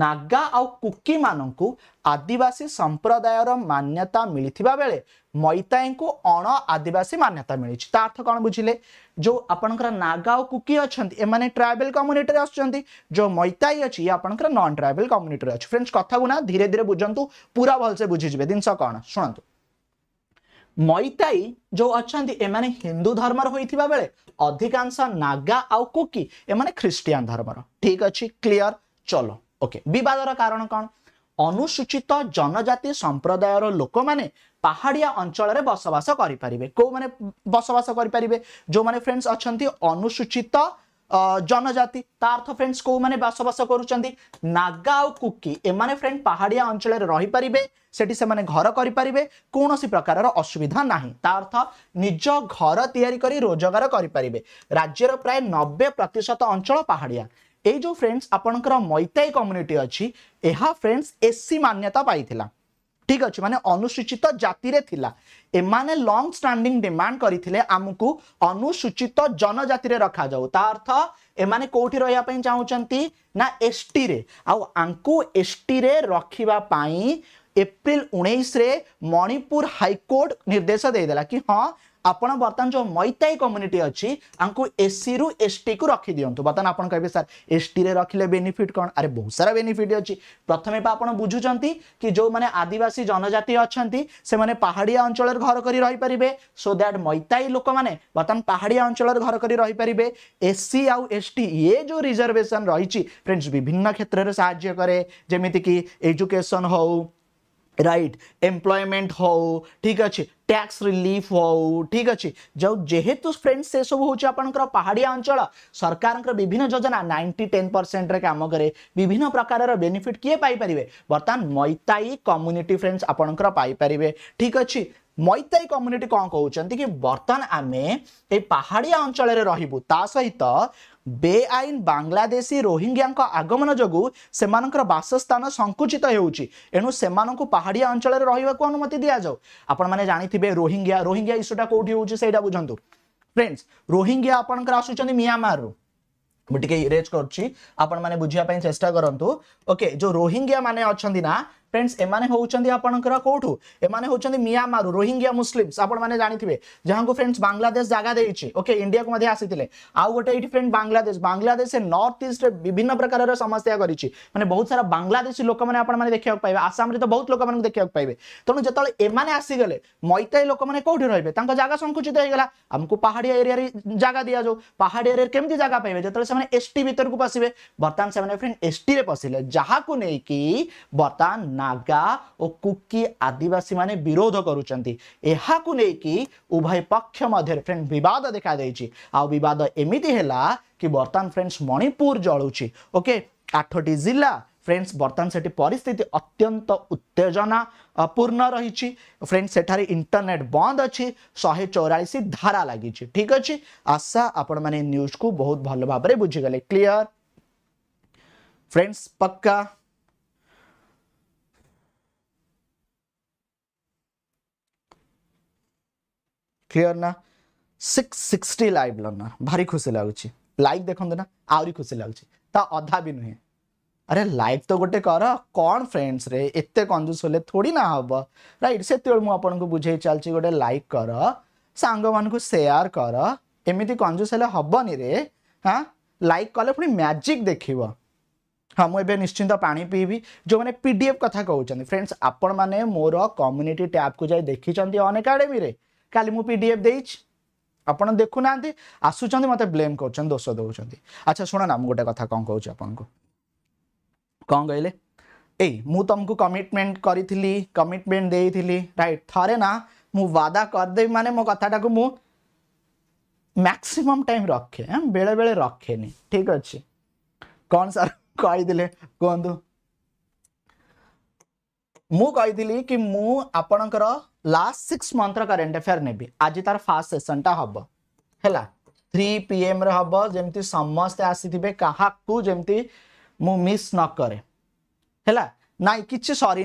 नागा आउ कुकी मानू आदिवासी संप्रदायर मान्यता मिली बेले मईताई को अण आदिवासी मान्यता मिली तार्थ कौन बुझे जो आपणकर नागा आउ कुकी अच्छा ट्राइबल कम्युनिटी आसुच्च जो अच्छी ये आपंकर नन ट्राइबल कम्युनिटी अच्छे फ्रेंड्स कथा गुना धीरे धीरे बुझुं पूरा भलसे बुझीजे जिनस कौन शुणु ମୈତାଇ ଯେଉଁ ଅଛନ୍ତି ଏମାନେ ହିନ୍ଦୁ ଧର୍ମର ହୋଇଥିବା ବେଳେ ଅଧିକାଂଶ ନାଗା ଆଉ କୁକି ଏମାନେ ଖ୍ରୀଷ୍ଟିଆନ ଧର୍ମର ଠିକ୍ ଅଛି କ୍ଲିଅର ଚଲୋ ଓକେ ବିବାଦର କାରଣ କ'ଣ ଅନୁସୂଚିତ ଜନଜାତି ସମ୍ପ୍ରଦାୟର ଲୋକମାନେ ପାହାଡ଼ିଆ ଅଞ୍ଚଳରେ ବସବାସ କରିପାରିବେ କେଉଁମାନେ ବସବାସ କରିପାରିବେ ଯେଉଁମାନେ ଫ୍ରେଣ୍ଡସ୍ ଅଛନ୍ତି ଅନୁସୂଚିତ জনজাতি তা অর্থ ফ্রেন্ডস কেউমানে বাসবাস করছেন নাগা আউ কুকি এমানে ফ্রেন্ড পাহাড়িয়া অঞ্চলের রহিপারে সেটি সেমানে ঘর করিপারে কৌশি প্রকারর অসুবিধা না তা অর্থ নিজ ঘর তৈরি করে রোজগার করিপারে রাজ্যের প্রায় নবে প্রত অঞ্চল পাহাড়িয়া এই যে ফ্রেন্ডস আপনার মৈতাই কম্যুনিটি অ্রেন্ডস এসি মান্যতা পাইলা ঠিক আছে মানে অনুসূচিত জাতির লা এমানে লং স্টাণ্ডিং ডিমাণ্ড করে আমি অনুসূচিত জনজাতি রখা যাও তা অর্থ এমানে কোটি রহবা চাহুমান না এসটি রে আঙ্কু এসটি রে রখিবা এপ্রিল উনিশে মণিপুর হাইকোর্ট নির্দেশ দিয়ে দেলা কি হ্যাঁ ଆପଣ ବର୍ତ୍ତମାନ ଯେଉଁ ମୈତାଇ କମ୍ୟୁନିଟି ଅଛି ଆଙ୍କୁ ଏସ୍ସିରୁ ଏସ୍ଟିକୁ ରଖିଦିଅନ୍ତୁ ବର୍ତ୍ତମାନ ଆପଣ କହିବେ ସାର୍ ଏସ୍ଟିରେ ରଖିଲେ ବେନିଫିଟ୍ କ'ଣ ଆରେ ବହୁତ ସାରା ବେନିଫିଟ୍ ଅଛି ପ୍ରଥମେ ବା ଆପଣ ବୁଝୁଛନ୍ତି କି ଯେଉଁମାନେ ଆଦିବାସୀ ଜନଜାତି ଅଛନ୍ତି ସେମାନେ ପାହାଡ଼ିଆ ଅଞ୍ଚଳରେ ଘର କରି ରହିପାରିବେ ସୋ ଦ୍ୟାଟ୍ ମୈତାଇ ଲୋକମାନେ ବର୍ତ୍ତମାନ ପାହାଡ଼ିଆ ଅଞ୍ଚଳରେ ଘର କରି ରହିପାରିବେ ଏସ୍ସି ଆଉ ଏସ୍ଟି ଏ ଯେଉଁ ରିଜର୍ଭେସନ୍ ରହିଛି ଫ୍ରେଣ୍ଡସ୍ ବିଭିନ୍ନ କ୍ଷେତ୍ରରେ ସାହାଯ୍ୟ କରେ ଯେମିତିକି ଏଜୁକେସନ୍ ହଉ রাইট এমপ্লয়মেন্ট হও ঠিক আছে ট্যাক্স রিলিফ হও ঠিক আছে যে যেহেতু ফ্রেন্ড সেসব হচ্ছে আপনার পাহাড়িয়া অঞ্চল সরকারঙ্কর বিভিন্ন যোজনা নাইনটি টেন পরসেন্টরে কাম করে বিভিন্ন প্রকারের বেনিফিট কিয়ে পাইপারে বর্তমান মৈতাই কম্যুনিটি ফ্রেন্ডস আপনার পাইপারে ঠিক আছে মৈতাই কম্যুনিটি কম কৌন কি বর্তমান আমি এই পাহাড়িয়া অঞ্চলের রহবু তা সহিত বেআইন বাংলাদেশী রোহিঙ্গিয়াঙ্ক আগমন যোগু সেমানଙ୍କର বাসস্থান সংকুচিত ହେଉଛି ଏଣୁ ସେମାନଙ୍କୁ ପାହାଡ଼ିଆ ଅଞ୍ଚଳରେ ରହିବାକୁ ଅନୁମତି ଦିଆଯାଉ ଆପଣମାନେ ଜାଣିଥିବେ ରୋହିଙ୍ଗ୍ୟା ରୋହିଙ୍ଗ୍ୟା ଇସ୍ୟୁଟା କୋଉଠି ହେଉଛି ସେଇଟା ବୁଝନ୍ତୁ ଫ୍ରେଣ୍ଡସ୍ ରୋହିଙ୍ଗ୍ୟା ଆପଣଙ୍କର ଆସୁଛନ୍ତି ମିଆଁମାରରୁ ମୁଁ ଟିକେ ଇରେଜ୍ କରୁଛି ଆପଣମାନେ ବୁଝିବା ପାଇଁ ଚେଷ୍ଟା କରନ୍ତୁ ଓକେ ଯେଉଁ ରୋହିଙ୍ଗ୍ୟା ମାନେ ଅଛନ୍ତି ନା ফ্রেন্ডস এমানে হচ্ছেন আপনার কোঠু এমানে হচ্ছেন মিয়ামারু রোহিঙ্গিয়া মুসলিমস আপনার জাঁথিবে যা ফ্রেন্ডস বাংলাদেশ জায়গা দিয়েছি ওকে ইন্ডিয়া কু আসিলে আউ গোটে eighty friend Bangladesh Bangladesh north ইস্টরে বিভিন্ন প্রকারের সমস্যা করেছি মানে বহু সারা বাংলাদেশী লোক মানে আপনার দেখা পাইবে আসামে তো বহু লোক মানুষ দেখা পাইবে তেমন যেত এমানে আসিগলে মৈতাই লোক মানে কোটি রহবে তাঁর জায়গা সংকুচিত হয়ে গেল আমি পাহাড়িয়া এরিয়ার জায়গা দিয়া যাও পাহাড়িয়া এরিয়ার কেমতি জায়গা পাইবে যেত সে এসটি ভিতরক পশিবে বর্তমান সে ফ্রেন্ড এসটি রে পশিলে যাকে নেই বর্তমান नागा और कुकी आदिवासी माने विरोध करुँच उभय पक्ष मध्य फ्रेंड बद देखा आद एमती है कि बर्तमान फ्रेंड्स मणिपुर जलुची ओके आठटी जिला फ्रेंड्स बर्तमान से परिस्थिति अत्यंत उत्तेजनापूर्ण रही फ्रेंड्स सेठार इंटरनेट बंद अच्छी शहे चौराश धारा लगी ठीक अच्छे आशा आपण मैंने न्यूज को बहुत भल भाव बुझीगले क्लीयर फ्रेंड्स पक्का क्लीयर ना सिक्स सिक्सटी लाइव लर्नर भारी खुशी लगुच लाइक देखते ना आहरी खुशी लगुच अधा भी नुहे अरे लाइक तो गोटे कर कौन फ्रेंड्स रे एत कंजूस हेले थोड़ी ना हम रईट से मुझे बुझे चलती गोटे लाइक कर सांग सेयार कर एमती कंजूस हेले हबनी रे हाँ लाइक कले पी मैजिक देख हाँ मुझे निश्चिंत पा पीबी जो मैंने पी डी एफ कथा कहते फ्रेंड्स आपण मैंने मोर कम्युनिटी टैब को जाए देखी अन अकाडेमी କାଲି ମୁଁ ପିଡିଏଫ୍ ଦେଇଛି ଆପଣ ଦେଖୁନାହାନ୍ତି ଆସୁଛନ୍ତି ମୋତେ ବ୍ଲେମ୍ କରୁଛନ୍ତି ଦୋଷ ଦେଉଛନ୍ତି ଆଚ୍ଛା ଶୁଣ ନା ମୁଁ ଗୋଟେ କଥା କ'ଣ କହୁଛି ଆପଣଙ୍କୁ କ'ଣ କହିଲେ ଏଇ ମୁଁ ତୁମକୁ କମିଟମେଣ୍ଟ କରିଥିଲି କମିଟମେଣ୍ଟ ଦେଇଥିଲି ରାଇଟ୍ ଥରେ ନା ମୁଁ ବାଦା କରିଦେବି ମାନେ ମୋ କଥାଟାକୁ ମୁଁ ମ୍ୟାକ୍ସିମମ୍ ଟାଇମ୍ ରଖେ ବେଳେବେଳେ ରଖେନି ଠିକ୍ ଅଛି କ'ଣ ସାର୍ କହିଥିଲେ କୁହନ୍ତୁ ମୁଁ କହିଥିଲି କି ମୁଁ ଆପଣଙ୍କର last six month current affair नेबी आज तार फास्ट सेसन टा हम है थ्री पी एम रब जमी समस्ते आसीथे क्या जमी मिस न कै है ना कि सरी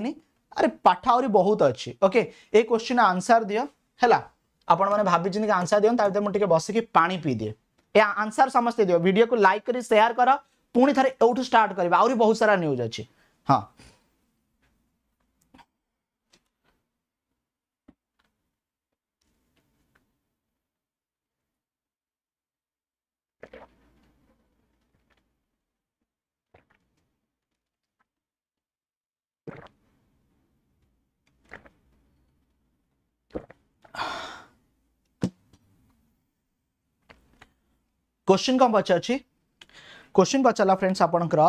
अरे पाठ आहरी बहुत अच्छी ओके ये क्वेश्चन आंसर दि है आपण मैंने भाभी आंसर दिखाते मुझे बसिकी पा पीदे ये आंसर समस्ते दिव भिड को लाइक कर सेयार कर पुणी थे यूठ स्टार्ट करवा आहरी बहुत सारा न्यूज अच्छी हाँ क्वेश्चन कौन पचार क्वेश्चन पचारा फ्रेंड्स आपणकर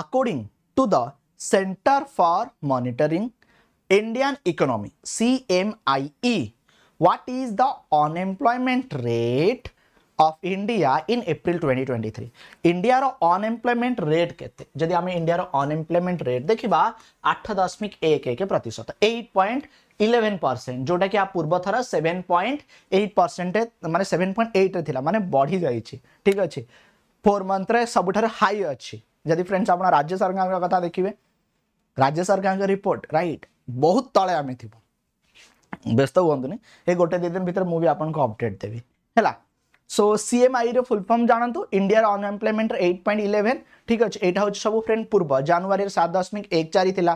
according to the centre for monitoring Indian economy I what is the unemployment rate of India in April 2023 India रो अनएम्प्लॉयमेंट रेट के जदि हमें इंडिया रो अनएम्प्लॉयमेंट रेट एक एक प्रतिशत पॉइंट ইলেভেন ପରସେଣ୍ଟ ଯେଉଁଟାକି ଆ ପୂର୍ବଥର ସେଭେନ୍ ପଏଣ୍ଟ ଏଇଟ୍ ପରସେଣ୍ଟ ମାନେ ସେଭେନ୍ ପଏଣ୍ଟ ଏଇଟ୍ରେ ଥିଲା ମାନେ ବଢ଼ିଯାଇଛି ଠିକ୍ ଅଛି ଫୋର୍ ମନ୍ଥରେ ସବୁଠାରୁ ହାଇ ଅଛି ଯଦି ଫ୍ରେଣ୍ଡସ୍ ଆପଣ ରାଜ୍ୟ ସରକାରଙ୍କ କଥା ଦେଖିବେ ରାଜ୍ୟ ସରକାରଙ୍କ ରିପୋର୍ଟ ରାଇଟ୍ ବହୁତ ତଳେ ଆମେ ଥିବୁ ବ୍ୟସ୍ତ ହୁଅନ୍ତୁନି ଏ ଗୋଟେ ଦୁଇ ଦିନ ଭିତରେ ମୁଁ ବି ଆପଣଙ୍କୁ ଅପଡେଟ୍ ଦେବି ହେଲା সো ସିଏମ୍ଆଇର ଫୁଲ୍ ଫର୍ମ ଜାଣନ୍ତୁ ଇଣ୍ଡିଆର ଅନଏମ୍ପ୍ଲୟମେଣ୍ଟର ଏଇଟ୍ ପଏଣ୍ଟ ଇଲେଭେନ୍ ଠିକ୍ ଅଛି ଏଇଟା ହେଉଛି ସବୁ ଫ୍ରେଣ୍ଡ ପୂର୍ବ ଜାନୁଆରୀରେ ସାତ ଦଶମିକ ଏକ ଚାରି ଥିଲା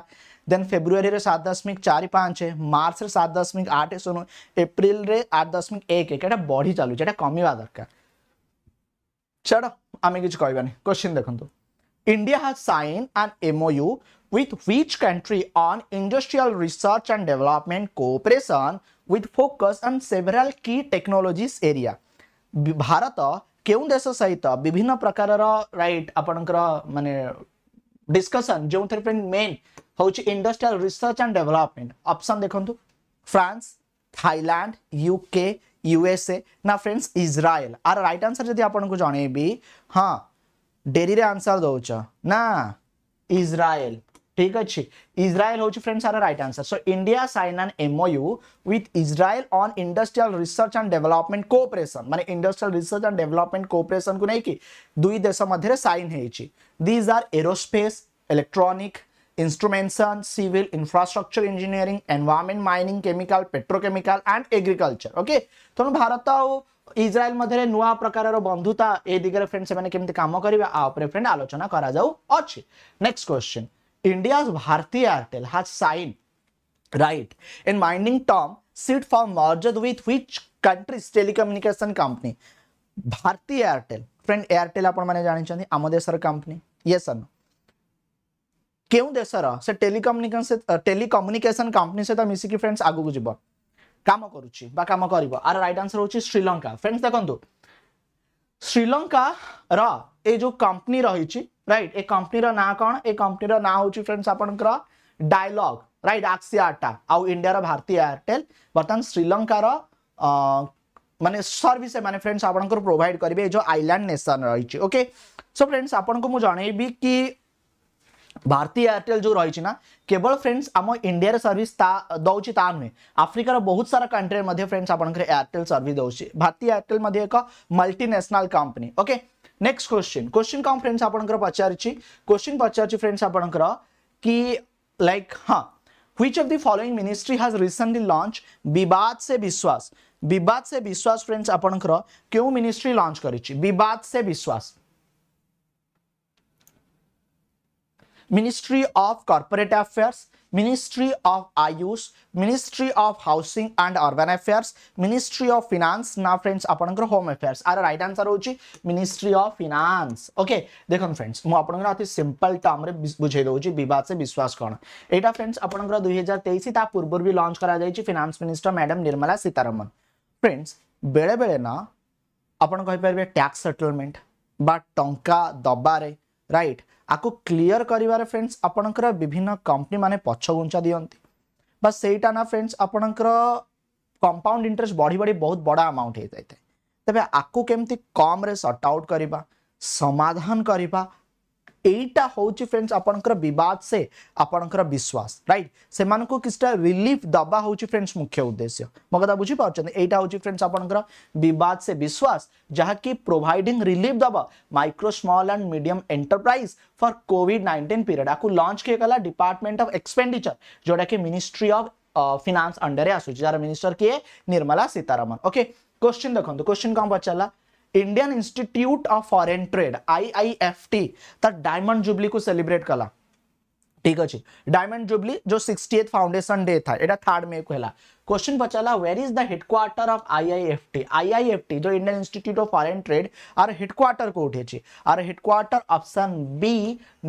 ଦେନ୍ ଫେବୃଆରୀରେ ସାତ ଦଶମିକ ଚାରି ପାଞ୍ଚ ମାର୍ଚ୍ଚରେ ସାତ ଦଶମିକ ଆଠ ଶୂନ ଏପ୍ରିଲରେ ଆଠ ଦଶମିକ ଏକ ଏକ ଏଇଟା ବଢ଼ି ଚାଲୁଛି ଏଇଟା କମିବା ଦରକାର ଛାଡ଼ ଆମେ କିଛି କହିବାନି କ୍ୱେଶ୍ଚିନ୍ ଦେଖନ୍ତୁ India has sign and MOU with which country on industrial research and development cooperation with focus on several key technologies area Bharat क्यों सहित विभिन्न प्रकार रईट आपणकर मानने डिस्कसन जो थे मेन हूँ industrial research and development option देखु फ्रांस थाइलैंड यूके यूएसए ना friends Israel are right answer जब आप जनइबी हाँ डेरी आंसर दौ ना इज्राएल ठीक अच्छे इज्राएल हूँ friends right answer so India sign and MOU with Israel on industrial research and development cooperation मैंने industrial research and development cooperation को नहीं कि दुई देश मध्य sign these are aerospace electronic instrumentation civil infrastructure engineering environment mining chemical petrochemical and agriculture okay तेना भारत आउ इज्राइल मध्य नुआ प्रकार बंधुता ए दिगरे फ्रेंड्स कम करेंगे आ फ्रेंड आलोचना करेक्स्ट question India's Bharti Airtel has signed right in binding term sheet for merger with which country's telecommunication company? Bharti Airtel. Friend, Airtel आपण माने जाने चाहिए आम देशर कंपनी yes or no? क्यों देशर से टेलीकम्युनिकेशन टेलीकम्युनिकेशन कंपनी सहित मिसिकी फ्रेंड्स आगु जीव কাম করুছি বা কাম করব আর রাইট আনসার হচ্ছে শ্রীলঙ্কা ফ্রেন্ডস দেখুন শ্রীলঙ্কার ए जो कंपनी रही रईट ए कंपनी ना कौन ए कंपनी ना हूँ फ्रेंड्स आपण डायलग रईट आक्सीआरटा आउ इंडिया भारतीय एयरटेल बर्तमान श्रीलंकार माने सर्विस मैंने फ्रेंड्स आपण प्रोभाइड करेंगे जो आइलैंड नेसन रही ओके सो फ्रेंड्स आपन मुझे जनइबी कि भारतीय एयरटेल जो रही केवल फ्रेंड्स आम इंडिया सर्विस दौर ता नुहे आफ्रिकार बहुत सारा कंट्री फ्रेंड्स आप एयरटेल सर्विस दौर भारतीय एयरटेल एक multinational company okay next question question कौन फ्रेंड्स आपणकर पचार क्वेश्चन पचारिछि फ्रेंड्स आपणकर कि लाइक हाँ which of the following ministry has recently launch Vivad se विश्वास विवाद से विश्वास फ्रेंड्स आपणकर क्यों मिनिस्ट्री लॉन्च कर Vivad se Vishwas ministry of corporate affairs Ministry of Ayush, Ministry of Housing and Urban Affairs, Ministry of Finance, ना फ्रेंड्स आपंकर home affairs are right answer हूँ मिनिस्ट्री अफ फिनान्स ओके देख फ्रेंड्स मुझे अति सिंपल टर्म बुझे दूसरी बद से विश्वास कौन यहाँ फ्रेंड्स आपंकर दुई हजार तेईस पूर्व भी लंच कर finance minister madam Nirmala Sitharaman friends बेले बेले ना आप कहींपर टैक्स सेटलमेंट बा टा दबारे ରାଇଟ୍ ଆକୁ କ୍ଲିଅର କରିବାରେ ଫ୍ରେଣ୍ଡସ୍ ଆପଣଙ୍କର ବିଭିନ୍ନ କମ୍ପାନୀମାନେ ପଛଘୁଞ୍ଚା ଦିଅନ୍ତି ବା ସେଇଟା ନା ଫ୍ରେଣ୍ଡସ୍ ଆପଣଙ୍କର କମ୍ପାଉଣ୍ଡ ଇଣ୍ଟରେଷ୍ଟ ବଢ଼ି ବଢ଼ି ବହୁତ ବଡ଼ ଆମାଉଣ୍ଟ ହେଇଯାଇଥାଏ ତେବେ ଆକୁ କେମିତି କମ୍ରେ ସର୍ଟ ଆଉଟ୍ କରିବା ସମାଧାନ କରିବା एटा हूँ फ्रेंड्स आपद से आपणकर विश्वास रईट से किसी रिलीफ दबा हूँ फ्रेंड्स मुख्य उद्देश्य मत बुझी पार्टा हूँ फ्रेंड्स आपद से विश्वास जहाँकि प्रोभाइडिंग रिलीफ दब micro small and medium enterprise for covid nineteen period आपको लंच किए गला डिपार्टमेंट अफ एक्सपेडिचर जोटा कि मिनिस्ट्री अफ फिनान्स अंडर आसर किए निर्मला सीतारमन ओके क्वेश्चन देखो क्वेश्चन कौन पचारा Indian Institute of Foreign Trade I I F T तर डायमंड जुबली को सेलिब्रेट कला अच्छे डायमंड जुबली जो सिक्सटी ସିକ୍ସଟିଏଥ୍ फाउंडेसन डे था थर्ड मे को है क्वेश्चन पचाला where is the headquarter I F T जो Indian institute of foreign trade are headquarter कौटे are headquarter option B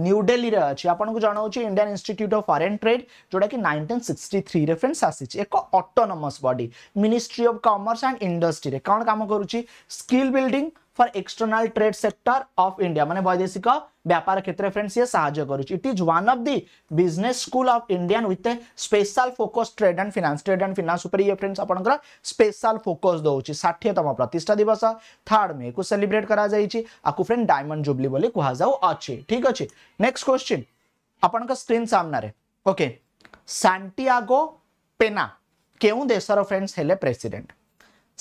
new अच्छे आपको जनाऊँच आपन को जणाउ इंडियन ट्रेड जोटा कि सिक्सटी रे फ्रेंड्स आसी एक autonomous body ministry of commerce and industry कौन कोन काम करू skill building for external trade sector of India मैंने वैदेशिक व्यापार क्षेत्र फ्रेंड्स ये साय is one of the business school of Indian ओथ a special focus trade and finance trade and finance ये फ्रेंड्स आप स्पेशल फोकस दौर षाठीतम प्रतिष्ठा दिवस थार्ड मे को सेलिब्रेट कर फ्रेंड डायमंड जुबली कहुचे ठीक अच्छे नेक्स्ट क्वेश्चन आपण स्क्रीन सामने ओके सांटीआगो पेना के फ्रेंड्स हेले प्रेसीडेट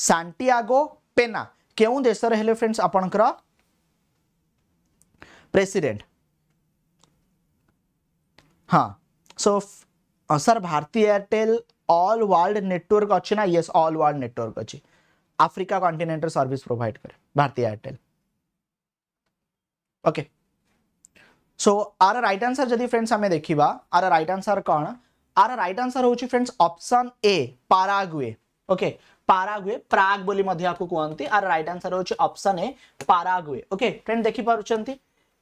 सांटीआगो पेना क्यों है फ्रेंड्स आपणकर प्रेसिडेंट हाँ so sir Bharti Airtel all world network अच्छे ना यस ऑल वर्ल्ड नेटवर्क अच्छे आफ्रिका कंटिनेंट सर्विस प्रोवाइड करे Bharti Airtel okay so are right answer जदि फ्रेंड्स हमें देखा आर राइट आंसर कौन आर राइट आंसर होची friends option A Paraguay okay Paraguay प्राग बोली कहते रईट आंसर हूँ option A Paraguay okay friend देखी पार्टी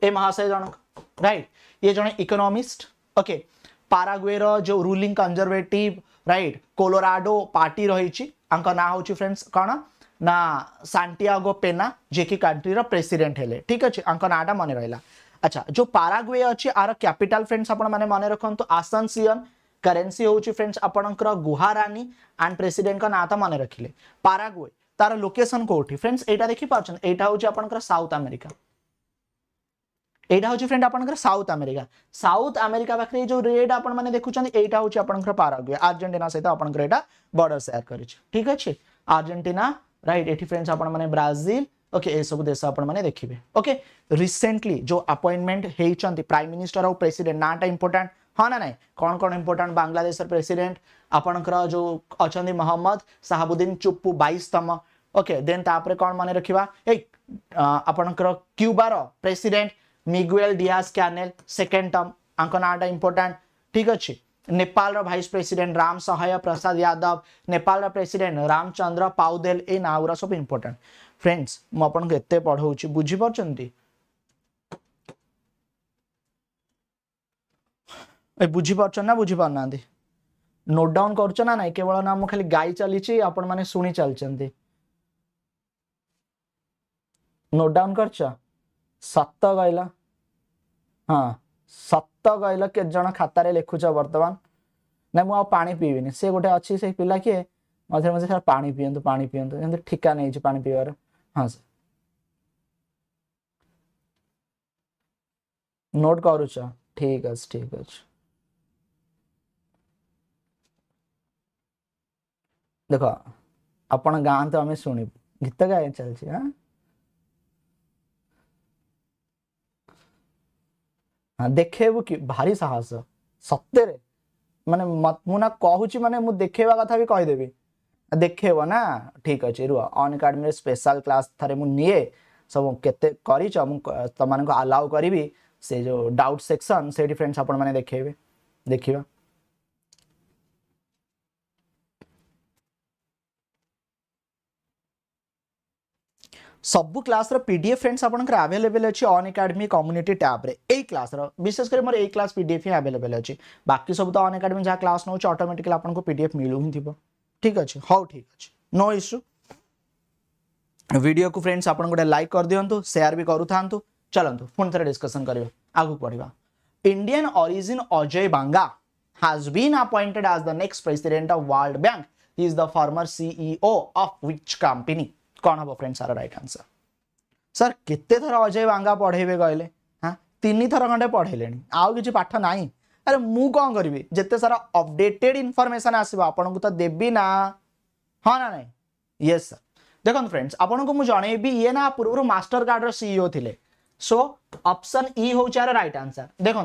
ए महाशय जनक रईट ये जन इकोनोमिस्ट ओके पारागुए रो ruling conservative right Colorado party रही ना हूँ फ्रेंड्स कौन ना सांटियागो पेना जे कि कंट्री रेसीडेट है ठीक अच्छे नाटा मन रहा अच्छा जो पारागुए अच्छी आर कैपिटल फ्रेंड्स आप मन रखु आसन सीयन करेन्सी हूँ फ्रेंड्स आपणकर गुहारानी एंड प्रेसीडेट ना तो मन रखिले पारागुए तार लोकेशन कौटी फ्रेंड्स यहाँ देखिपार यहाँ हूँ आपंकर साउथ आमेरिका यहाँ हूँ फ्रेंड आपंकर साउथ आमेरिका साउथ आमेरिका पाखे जो रेड आपने देखुं यहाँ हूँ आपंकर पारागुए आर्जेटिना सहित आपंकर बर्डर सेयार कर ठीक अच्छे आर्जेटिना रईट ये फ्रेंड्स आपने ब्राजिल ओके ये सब देश आपने देखिए ओके रिसेंटली जो अपॉइंटमेंट होती प्राइम मिनिस्टर और प्रेसिडेंट नाटा इंपोर्टां ହଁ ନା ନାହିଁ କ'ଣ କ'ଣ ଇମ୍ପୋର୍ଟାଣ୍ଟ ବାଂଲାଦେଶର ପ୍ରେସିଡେଣ୍ଟ ଆପଣଙ୍କର ଯେଉଁ ଅଛନ୍ତି ମହମ୍ମଦ ସାହାବୁଦ୍ଦିନ ଚୁପୁ ବାଇଶତମ ଓକେ ଦେନ୍ ତାପରେ କ'ଣ ମନେ ରଖିବା ଏ ଆପଣଙ୍କର କ୍ୟୁବାର president Miguel Diaz Canel second term ଆଙ୍କ ନାଁଟା ଇମ୍ପୋର୍ଟାଣ୍ଟ ଠିକ୍ ଅଛି ନେପାଳର ଭାଇସ୍ ପ୍ରେସିଡେଣ୍ଟ ରାମ ସହାୟ ପ୍ରସାଦ ୟାଦବ ନେପାଳର ପ୍ରେସିଡେଣ୍ଟ ରାମଚନ୍ଦ୍ର ପାଉଦେଲ ଏଇ ନାଁ ଗୁଡ଼ା ସବୁ ଇମ୍ପୋର୍ଟାଣ୍ଟ ଫ୍ରେଣ୍ଡସ୍ ମୁଁ ଆପଣଙ୍କୁ ଏତେ ପଢ଼ଉଛି ବୁଝିପାରୁଛନ୍ତି बुझीपार ना बुझीपार ना नोट डाउन करा ना केवल मुझे खाली गाई चली आपने शुणी चलते नोट डाउन कर सत कहला हाँ सत कहल के जन खात लिखु बर्तमान ना मुझे पा पीबी सी गोटे अच्छी से पिला किए मझे मजे सर पा पीतु पा पीतु ठिका नहीं पा पीबार हाँ सर नोट करुच ठीक अच्छे ठीक अच्छे देख आप गाँ तो आम शुण गीत गाय चल हाँ? हाँ, देखेबू कि भारी साहस सत्यरे मान मुना कहूँ मान मु देखेबा कथा भी कहीदेवि देखे ना ठीक अच्छे रुह अनकाडमी स्पेशल क्लास थे मुझे सब के तुमको आलाउ करी से जो डाउट सेक्शन से फ्रेंड्स आप देखे देखा सब क्लास पीडीएफ फ्रेंड्स आपंकर आभेलेबल अच्छे अन् एकाडेमी कम्युनिटी टैब्रे यही क्लास विशेषकर मोर यही क्लास पीडीएफ ही आभेलेबल अच्छे बाकी सब तो अन् एकाडेमी जहाँ क्लास नौ अटोमेटिकली आपको पीडीएफ मिलू ही थी ठीक अच्छे हाउ ठीक अच्छे नो इश्यू वीडियो को फ्रेंड्स आप गोटे लाइक कर दिंतु सेयार भी करूँ चलतु पुणी थे डिस्कसन करवा आगे बढ़ा Indian origin Ajay Banga has been appointed as the next president of world bank He is the former CEO of which company? कौन हम friends are right answer sir केते थर अजय बांगा पढ़ेबे कहले हाँ तीन थर खंडे पढ़े आउ कि पाठ ना अरे मुँह करी जिते सारा अपडेटेड इनफर्मेसन आसो को तो देवी ना हाँ ना ना ये सर देख फ्रेंड्स आपण को जनइबी ये ना पूर्व मास्टर कार्ड सीईओ थे सो ऑप्शन ई हूँ आर रईट आंसर देखो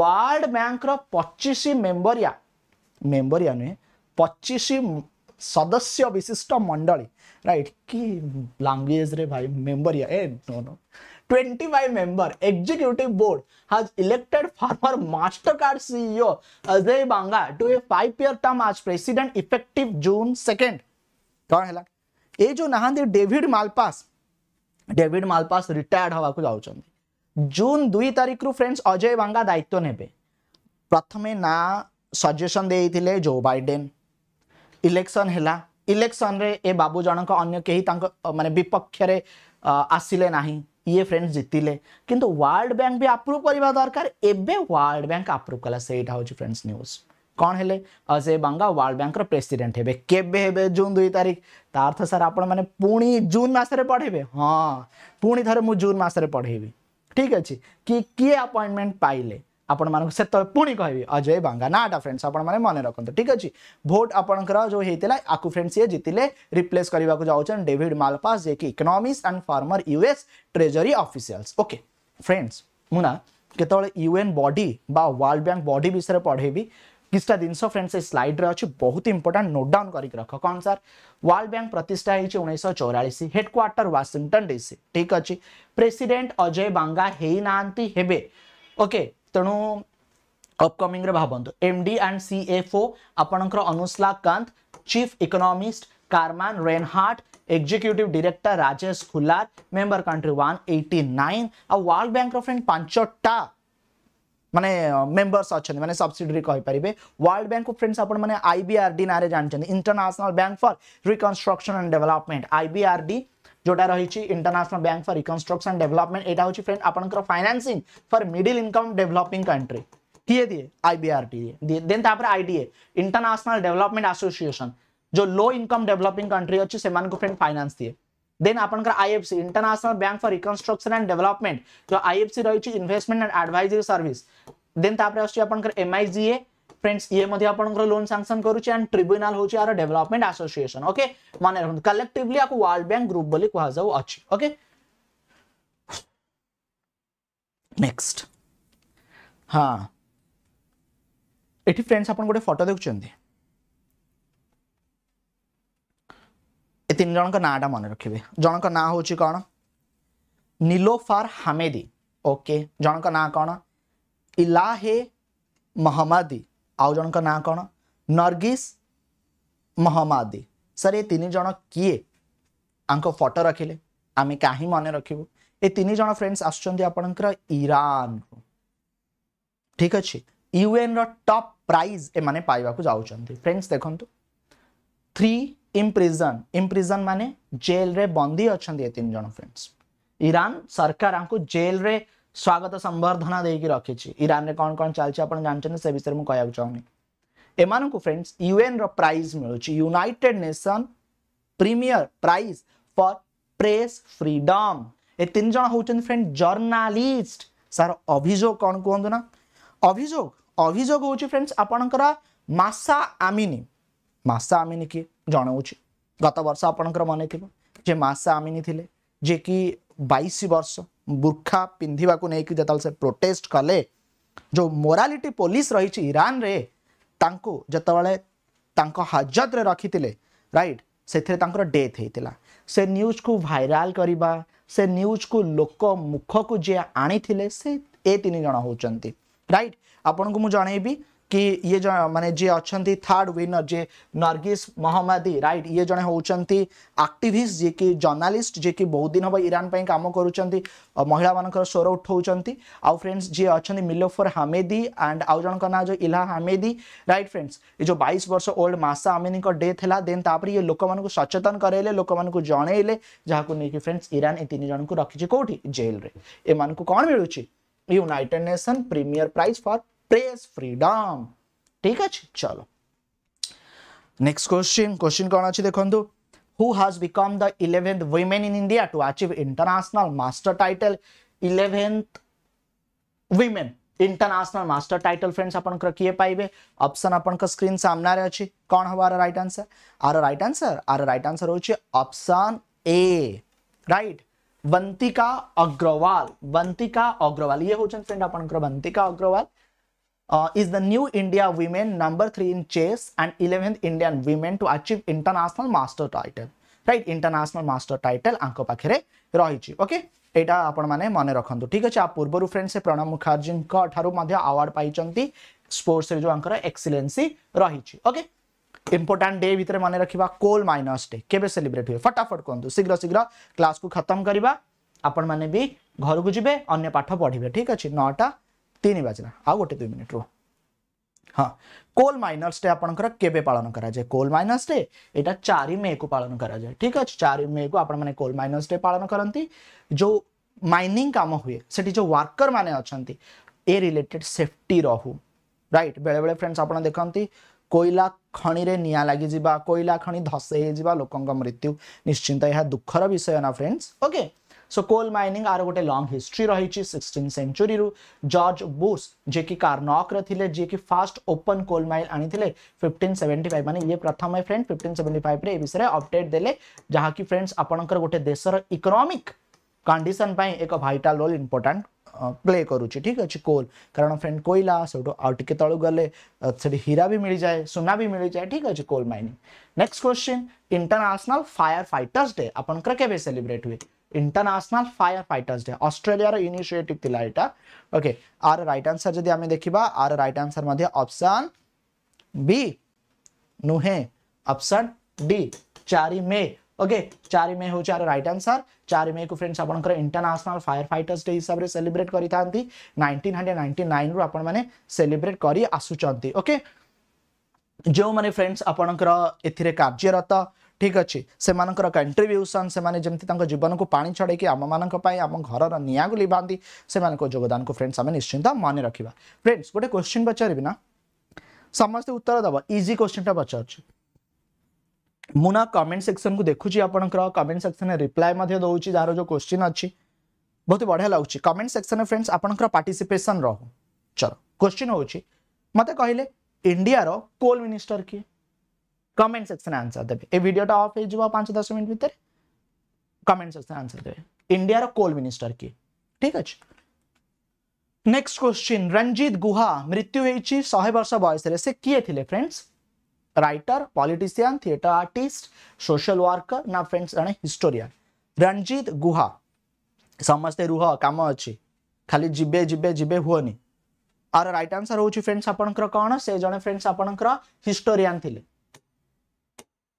वर्ल्ड बैंक रचिश मेम्बरिया मेम्बरिया नुह पचिश सदस्य विशिष्ट मंडली राइट कि लांगुएज रे भाई member A no no 25 member executive board has elected former Mastercard CEO Ajay Banga to a five year term आज प्रेसिडेंट इफेक्टिव जून सेकेंड कौन है ये जो नहांती David Malpass David Malpass retired हवा को जाउचंदी जून दुई तारीख रु फ्रेंड्स अजय बांगा दायित्व नेबे प्रथमे ना सजेशन देइथिले जो बाइडेन ଇଲେକ୍ସନ୍ ହେଲା ଇଲେକ୍ସନ୍ରେ ଏ ବାବୁ ଜଣକ ଅନ୍ୟ କେହି ତାଙ୍କ ମାନେ ବିପକ୍ଷରେ ଆସିଲେ ନାହିଁ ଇଏ ଫ୍ରେଣ୍ଡସ୍ ଜିତିଲେ କିନ୍ତୁ ୱାର୍ଲଡ ବ୍ୟାଙ୍କ ବି ଆପ୍ରୁଭ୍ କରିବା ଦରକାର ଏବେ ୱାର୍ଲଡ ବ୍ୟାଙ୍କ ଆପ୍ରୁଭ୍ କଲା ସେଇଟା ହେଉଛି ଫ୍ରେଣ୍ଡସ୍ ନ୍ୟୁଜ୍ କ'ଣ ହେଲେ ଅଜୟ ବାଙ୍ଗା ୱାର୍ଲଡ ବ୍ୟାଙ୍କର ପ୍ରେସିଡେଣ୍ଟ ହେବେ କେବେ ହେବେ ଜୁନ୍ ଦୁଇ ତାରିଖ ତା ଅର୍ଥ ସାର୍ ଆପଣମାନେ ପୁଣି ଜୁନ୍ ମାସରେ ପଢ଼େଇବେ ହଁ ପୁଣି ଥରେ ମୁଁ ଜୁନ୍ ମାସରେ ପଢ଼େଇବି ଠିକ୍ ଅଛି କି କିଏ ଆପଏଣ୍ଟମେଣ୍ଟ ପାଇଲେ अजय बाङा फ्रेन्स आने ठिक भोट फ्रेंड्स ये यतिले रिप्लेस गरेको David Malpass economics and former US treasury official okay friends मुना यूएन बॉडी बा वर्ल्ड ब्याङ्क बडी विषय फ्रेंड्स किटा स्लाइड रे अछि बहुत इम्पोर्ट्यान्ट नोट वर्ल्ड बैंक प्रतिष्ठा उन्नाइस वाशिंगटन डीसी ठीक अनि प्रेसिडेन्ट अजय ओके तेणु अबकमिंग भावत M D and C F O आपणकर Anshula Kant chief economist Carmen Reinhart executive director Rajesh Khullar member country one eighty nine आ वर्ल्ड बैंक फ्रेंड पांचटा मैंने मेम्बर्स अच्छा मैंने सब्सीडरी कहींपरेंगे वर्ल्ड बैंक को फ्रेंड्स आई बी आर जानते international bank for reconstruction and development I D जोटा रही international bank for reconstruction development एटा होची फ्रेंड आपंकर financing for middle income developing country किए दिए आईबीआरटी दिए then IDA international development association जो लो इनकम डेभलपिंग कंट्री अच्छी से फ्रेंड फाइनेंस दिए देन आपंकर IFC international bank for reconstruction and development जो आईएफसी रही investment and advisory service then आपंकर एमआईजीए फ्रेंड्स ये मध्य आपण लोन सांक्शन करूचे एंड ट्रिब्यूनल होची आर डेवलपमेंट एसोसिएशन ओके माने रखंतु कलेक्टिवली आको वर्ल्ड बैंक ग्रुप बोली कहा जाउ अछि ओके नेक्स्ट हां एठी फ्रेंड्स आपण गोटे फोटो देखुचंदी ए तीन जणक नाटा मन रखिबे जणक ना होची कोन नीलोफार हामेदी ओके जणक ना कोन इलाहे महमदी ଆଉ ଜଣଙ୍କ ନାଁ କ'ଣ ନର୍ଗିସ୍ ମହମାଦି ସାର୍ ଏ ତିନି ଜଣ କିଏ ଆଙ୍କ ଫଟୋ ରଖିଲେ ଆମେ କାହିଁ ମନେ ରଖିବୁ ଏ ତିନି ଜଣ ଫ୍ରେଣ୍ଡସ୍ ଆସୁଛନ୍ତି ଆପଣଙ୍କର ଇରାନକୁ ଠିକ୍ ଅଛି ୟୁଏନ୍ର ଟପ୍ ପ୍ରାଇଜ୍ ଏମାନେ ପାଇବାକୁ ଯାଉଛନ୍ତି ଫ୍ରେଣ୍ଡସ୍ ଦେଖନ୍ତୁ থ্রি ইমপ্রিজন ইমপ্রিজন মানে জেল রে বন্দী অনেক তিন জন ফ্রেন্ডস ইরান সরকার জেল রে ସ୍ୱାଗତ ସମ୍ବର୍ଦ୍ଧନା ଦେଇକି ରଖିଛି ଇରାନରେ କ'ଣ କ'ଣ ଚାଲିଛି ଆପଣ ଜାଣିଛନ୍ତି ସେ ବିଷୟରେ ମୁଁ କହିବାକୁ ଚାହୁଁନି ଏମାନଙ୍କୁ ଫ୍ରେଣ୍ଡସ୍ ୟୁଏନ୍ର ପ୍ରାଇଜ୍ ମିଳୁଛି United Nation premier prize for press freedom ଏ ତିନି ଜଣ ହେଉଛନ୍ତି ଫ୍ରେଣ୍ଡ ଜର୍ଣ୍ଣାଲିଷ୍ଟ ସାର୍ ଅଭିଯୋଗ କ'ଣ କୁହନ୍ତୁ ନା ଅଭିଯୋଗ ଅଭିଯୋଗ ହେଉଛି ଫ୍ରେଣ୍ଡସ୍ ଆପଣଙ୍କର ମାସା ଆମିନି ମାସା ଆମିନି କିଏ ଜଣାଉଛି ଗତ ବର୍ଷ ଆପଣଙ୍କର ମନେ ଥିବ ଯେ ମାସା ଆମିନି ଥିଲେ ଯିଏକି ବାଇଶ ବର୍ଷ बुर्खा पिंधा को लेकिन जो से प्रोटेस्ट कले जो मोरालिटी पुलिस रही ईरान रे जोबले हजत रे रखी थे रईट से डेथ होता से न्यूज को भाइराल करवा से न्यूज को लोक मुख को जी आनी से ए तीन जन हो रईट आपन को मुझे जनईबी कि ये जो माने जी अच्छा थर्ड विनर जे नरगिस महमादी राइट ये जड़े होती आक्टिस्ट जी कि जर्नालीस्ट जी कि बहुत दिन हम ईरान कम कर महिला मान स्वर उठाऊँच आउ फ्रेंड्स जी अच्छा मिलोफर हामेदी एंड आउ जन ना जो इला हामेदी राइट फ्रेंड्स ये जो बैश वर्ष ओल्ड मासा हामेदी डेथ है देन तापर ये लोक मूँ सचेतन करेले लोक मूँ जनइले जहाँ लेकिन फ्रेंड्स ईरान ये तीन जन को रखी कौटी जेल रे एम कौन मिलूँ United Nation premier prize for press freedom ठीक আছে चलो नेक्स्ट क्वेश्चन क्वेश्चन कौन আছে देखो who has become the eleventh women in India to achieve international master title eleventh women international master title friends अपन किए पाइबे ऑप्शन अपन स्क्रीन सामना रे अछि कोन हमारा right answer are right answer are right answer होछि option A right Vantika Agrawal Vantika Agrawal ये होचन फ्रेंड अपन Vantika Agrawal uh, is the new India women number three in chess and 11th Indian women to achieve international master title. Right international master title আঙ্ক পাখে রয়েছে ওকে এইটা আপনার মনে রাখতু ঠিক আছে আ পূর্ব ফ্রেন্ড সে প্রণব মুখার্জী ঠার আওয়ার্ড পাই স্পোর্টসে যে এক্সিলেন্সি রয়েছে ওকে ইম্পর্টাট ডে ভিতরে মনে রাখবা কোল মাইনস ডে কেবে সেলিব্রেট হুয়ে ফটাফট কুহতু শীঘ্র শীঘ্র ক্লাস কু খতম করা আপন মানে বি ঘরক যাবে অন্য পাঠ পড়বে ঠিক আছে নটা ତିନି ବାଜିଲା ଆଉ ଗୋଟେ ଦୁଇ ମିନିଟ୍ ରୁହ ହଁ କୋଲ୍ ମାଇନର୍ସ ଡେ ଆପଣଙ୍କର କେବେ ପାଳନ କରାଯାଏ କୋଲ୍ ମାଇନର୍ସ ଡେ ଏଇଟା ଚାରି ମେକୁ ପାଳନ କରାଯାଏ ଠିକ୍ ଅଛି ଚାରି ମେକୁ ଆପଣମାନେ କୋଲ୍ ମାଇନର୍ସ ଡେ ପାଳନ କରନ୍ତି ଯେଉଁ ମାଇନିଂ କାମ ହୁଏ ସେଠି ଯେଉଁ ୱାର୍କର ମାନେ ଅଛନ୍ତି ଏ ରିଲେଟେଡ୍ ସେଫ୍ଟି ରହୁ ରାଇଟ୍ ବେଳେବେଳେ ଫ୍ରେଣ୍ଡସ୍ ଆପଣ ଦେଖନ୍ତି କୋଇଲା ଖଣିରେ ନିଆଁ ଲାଗିଯିବା କୋଇଲା ଖଣି ଧସେଇ ହେଇଯିବା ଲୋକଙ୍କ ମୃତ୍ୟୁ ନିଶ୍ଚିନ୍ତ ଏହା ଦୁଃଖର ବିଷୟ ନା friends okay so coal mining आर गोटे लंग हिस्ट्री रही सिक्सटीन सेंचुरी रु जर्ज बुश जेकि कारनक रे जी फास्ट ओपन कोल माइन आनी फिफ्टीन सेवेन्टी फाइव मान ये प्रथम फ्रेंड फिफ्टीन सेवेन्टी फाइव ए विषय अपडेट देते जहाँ कि फ्रेंड्स आपंकर गोटे देशर इकोनोमिक कंडीशन एक भाइटाल रोल इंपोर्टाट प्ले करुच्छे ठीक अच्छे कोल कारण फ्रेंड कोईला सौ आउटे तल गले हीरा भी मिल जाए सुना भी मिल जाए ठीक अच्छे coal mining next question international fire fighters day आपंकर सेलिब्रेट हुए फायर फाइटर्स डे ऑस्ट्रेलिया অস্ট্রেলিয়ার ইনিসিয়েটিভ লা এটা ওকে আর রাইট আনসার যদি আমি দেখিবা আর রাইট আনসার মধ্যে অপশন বি নুহে ऑप्शन डी 4 मे ओके 4 मे हो चार राइट आंसर 4 मे को फ्रेंड्स कर इंटरनेशनल फायर फाइटर्स डे हिसाब रे सेलिब्रेट करी थांती 1999 रो नाइंटी माने सेलिब्रेट करी आसु कर ओके जो माने फ्रेंड्स एथिरे कार्यरत ठीक अच्छे से कंट्रब्यूसन से जीवन को पा छड़े आम मानी आम घर निआ को लिभाती से योगदान को फ्रेंड्स आम निश्चिंत मन रखा फ्रेंड्स गोटे क्वेश्चन पचारि ना समस्त उत्तर दब इजी क्वेश्चन टाइम पचार मुना कमेंट सेक्शन को देखु आपंकर कमेंट सेक्शन रिप्लाय दौर जार जो क्वेश्चन अच्छी बहुत बढ़िया लगुच कमेंट सेक्शन फ्रेंड्स आपसीपेसन रो चलो क्वेश्चन हूँ मत कहले इंडिया कोल मिनिस्टर किए कमेंट सेक्शन आंसर देते ए वीडियो टा ऑफ हो जबा 5 10 मिनट भीतर कमेंट सेक्शन आंसर देते इंडिया रो कोल मिनिस्टर के ठीक अछि नेक्स्ट क्वेश्चन रंजीत गुहा मृत्यु होई छि 100 वर्ष वयस रे से किए थिले friends writer politician theatre artist social worker ना फ्रेंड्स अने हिस्टोरियन रंजीत गुहा समस्त रुह काम अछि खाली जिबे जिबे जिबे होनी आर राइट आंसर होउ फ्रेंड्स आपनकर कोन से जने फ्रेंड्स आपनकर हिस्टोरियन थिले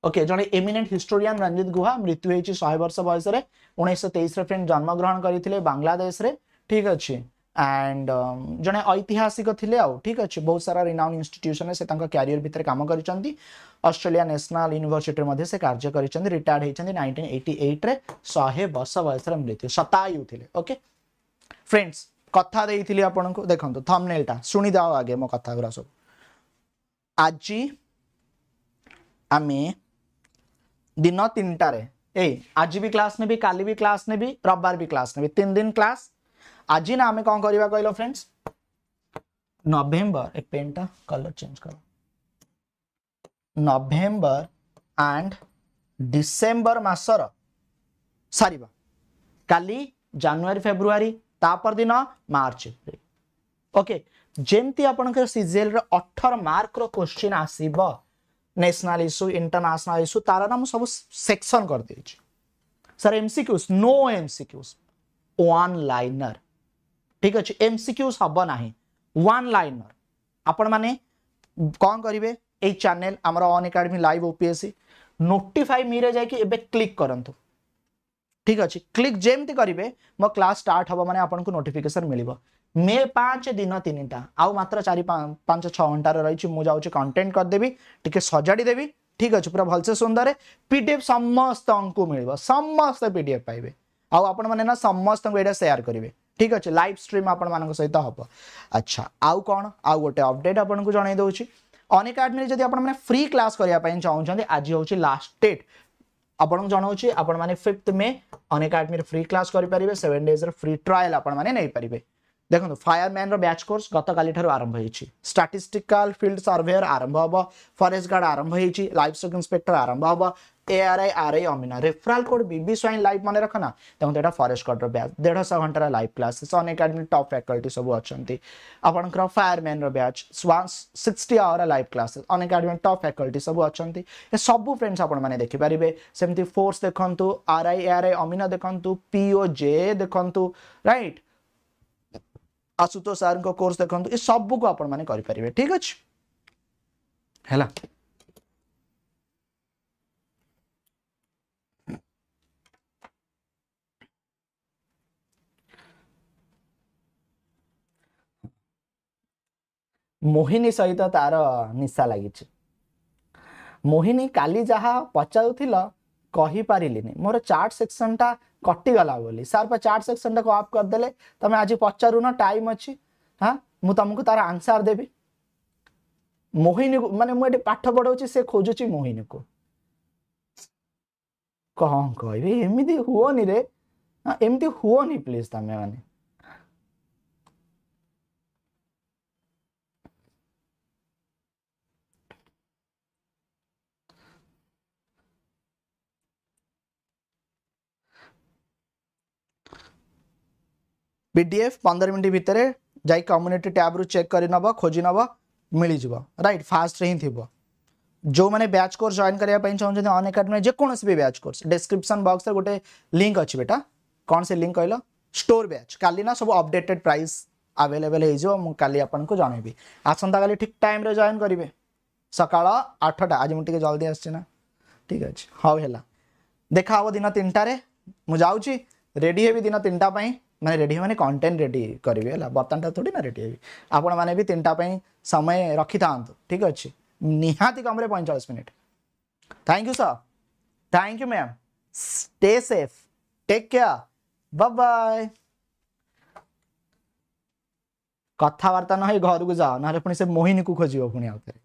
ଓକେ ଜଣେ ଏମିନେଣ୍ଟ ହିଷ୍ଟୋରିଆନ୍ ରଞ୍ଜିତ ଗୁହା ମୃତ୍ୟୁ ହେଇଛି ଶହେ ବର୍ଷ ବୟସରେ ଉଣେଇଶହ ତେଇଶରେ ଫ୍ରେଣ୍ଡ ଜନ୍ମଗ୍ରହଣ କରିଥିଲେ ବାଂଲାଦେଶରେ ଠିକ୍ ଅଛି ଆଣ୍ଡ ଜଣେ ଐତିହାସିକ ଥିଲେ ଆଉ ଠିକ୍ ଅଛି ବହୁତ ସାରା ରିନାଉନ୍ ଇନଷ୍ଟିଟ୍ୟୁସନରେ ସେ ତାଙ୍କ କ୍ୟାରିୟର ଭିତରେ କାମ କରିଛନ୍ତି ଅଷ୍ଟ୍ରେଲିଆ ନ୍ୟାସନାଲ୍ ୟୁନିଭର୍ସିଟିରେ ମଧ୍ୟ ସେ କାର୍ଯ୍ୟ କରିଛନ୍ତି ରିଟାୟାର୍ଡ ହେଇଛନ୍ତି ନାଇନଟିନ୍ ଏଇଟି ଏଇଟରେ ଶହେ ବର୍ଷ ବୟସରେ ମୃତ୍ୟୁ ଶତାୟୁ ଥିଲେ ଓକେ ଫ୍ରେଣ୍ଡସ୍ କଥା ଦେଇଥିଲି ଆପଣଙ୍କୁ ଦେଖନ୍ତୁ ଥମ୍ନେଲ୍ଟା ଶୁଣିଦେବ ଆଗେ ମୋ କଥା ଗୁଡ଼ା ସବୁ ଆଜି ଆମେ ଦିନ ତିନିଟାରେ ଏଇ ଆଜି ବି କ୍ଲାସ୍ ନେବି କାଲି ବି କ୍ଲାସ୍ ନେବି ରବିବାର ବି କ୍ଲାସ୍ ନେବି ତିନି ଦିନ କ୍ଲାସ୍ ଆଜି ନା ଆମେ କ'ଣ କରିବା କହିଲ ଫ୍ରେଣ୍ଡସ୍ ନଭେମ୍ବର ଏ ପେନ୍ଟା କଲର୍ ଚେଞ୍ଜ କର ନଭେମ୍ବର ଆଣ୍ଡ ଡିସେମ୍ବର ମାସର ସାରିବା କାଲି ଜାନୁଆରୀ ଫେବୃଆରୀ ତାପର ଦିନ ମାର୍ଚ୍ଚ ଏପ୍ରିଲ ଓକେ ଯେମିତି ଆପଣଙ୍କର ସିଜିଏଲ୍ର ଅଠର ମାର୍କର କୋଶ୍ଚିନ୍ ଆସିବ नेशनल इश्यू इंटरनेशनल इश्यू तार ना सब सेक्शन कर दे सर एमसीक्यूज नो एमसीक्यूज वन लाइनर ठीक अच्छे एमसीक्यूज हम ना वन लाइनर आपण मैंने कौन करेंगे ये चेल आम Unacademy live OPSC notify me जाए क्लिक करूँ ठीक अच्छे क्लिक जमी करेंगे मो क्लास स्टार्ट हम मैंने को नोटिफिकेशन मिले मे पांच दिन तीन टा आउ मात्र चार पांच छ घंटार रही जाऊँ कंटेन्ट करदेवी टी सजाड़ी देवी ठीक अच्छे पूरा भलसे सुंदर पीडीएफ समस्त को मिल समस्त पीडीएफ पाइबे आने समस्त सेयार करेंगे ठीक अच्छे लाइव स्ट्रीम आप सहित हम अच्छा आउ कौन आउ गोटे अपडेट आपको जनई दूसरी अनेकाडमी जब आप फ्री क्लास करने चाहते आज हूँ लास्ट डेट आपको जनाऊँगी आप फिफ्थ मे आडमी फ्री क्लास करेंगे सेवेन डेज्र फ्री ट्राएल आपने ଦେଖନ୍ତୁ ଫାୟାରମ୍ୟାନ୍ର ବ୍ୟାଚ୍ କୋର୍ସ ଗତକାଲିଠାରୁ ଆରମ୍ଭ ହେଇଛି ଷ୍ଟାଟିଷ୍ଟିକାଲ ଫିଲ୍ଡ ସର୍ଭେୟର ଆରମ୍ଭ ହେବ ଫରେଷ୍ଟ ଗାର୍ଡ଼ ଆରମ୍ଭ ହେଇଛି ଲାଇଫ୍ ଷ୍ଟକ୍ ଇନ୍ସପେକ୍ଟର ଆରମ୍ଭ ହେବ এআরআই আর আই অমিনা রেফারাল কোড বিবি সোয়াইন লাইভ মনে রাখ না দেখুন এটা ফরেস্ট গার্ডর ব্যাচ দেড়শো ঘন্টার লাইভ ক্লাসেস অনেক আডমিট টপ ফ্যাকল্টি সব অনেক আপনার ফায়ারম্যানর batch sixty hour live classes অনেক আডমিট টপ ফ্যাকল্টি সব অনেক সবু ফ্রেন্ডস আপনার দেখিপারে সেমতি ফোর্স দেখুন আর আই এআর আই অমিনা দেখুন পিও জে দেখুন রাইট आसुतो सार कोर्स देखो तो सब बुक आप अपने करी परिवे ठीक है जी मोहिनी सहित तार निस्सा आगे जी मोहिनी काली जहाँ पच्चाव थी ला कहीपारे मोर चार्ट सेक्शन टा कटिगला सार चार्ट सेक्शन टाक अफ करदे तुम आज पचार न टाइम अच्छी हाँ तुमको तार आंसर देवी मोहिनी को मानते मुझे पाठ पढ़ाऊँ से खोजुची मोहिनी को कह कह एमती हुए एमती हुए प्लीज तमें मैंने पीडीएफ पंदर मिनट भितर जा कम्युनिटी टैब्रु चेक करब खोजी नब मिल रईट फास्ट हिं थ जो मैंने बैच कोर्स जॉन करने चाहते अन एकाडेमी जेकोसी भी ब्याच कोर्स डिस्क्रिप्सन बक्स गोटे लिंक अच्छे बेटा कौन से लिंक कहल स्टोर ब्याच ना सब अपडेटेड प्राइस आवेलेबल होली जनइबि आसंता का ठीक टाइम जॉन करेंगे सका आठटा आज मुझे जल्दी आसचिना ठीक अच्छे हाउ है देखा हे दिन तीन टे मुझे रेडी होगी दिन तीन टाइम ମାନେ ରେଡ଼ି ହେବେ ମାନେ କଣ୍ଟେଣ୍ଟ ରେଡ଼ି କରିବି ହେଲା ବର୍ତ୍ତମାନଟା ଥୋଡ଼ି ନା ରେଡ଼ି ହେବି ଆପଣମାନେ ବି ତିନିଟା ପାଇଁ ସମୟ ରଖିଥାନ୍ତୁ ଠିକ୍ ଅଛି ନିହାତି କମ୍ରେ ପଇଁଚାଳିଶ minute thank you sir thank you ma'am stay safe take care bye bye କଥାବାର୍ତ୍ତା ନ ହେଇ ଘରକୁ ଯାଅ ନହେଲେ ପୁଣି ସେ ମୋହିନୀକୁ ଖୋଜିବ ପୁଣି ଆଉ ଥରେ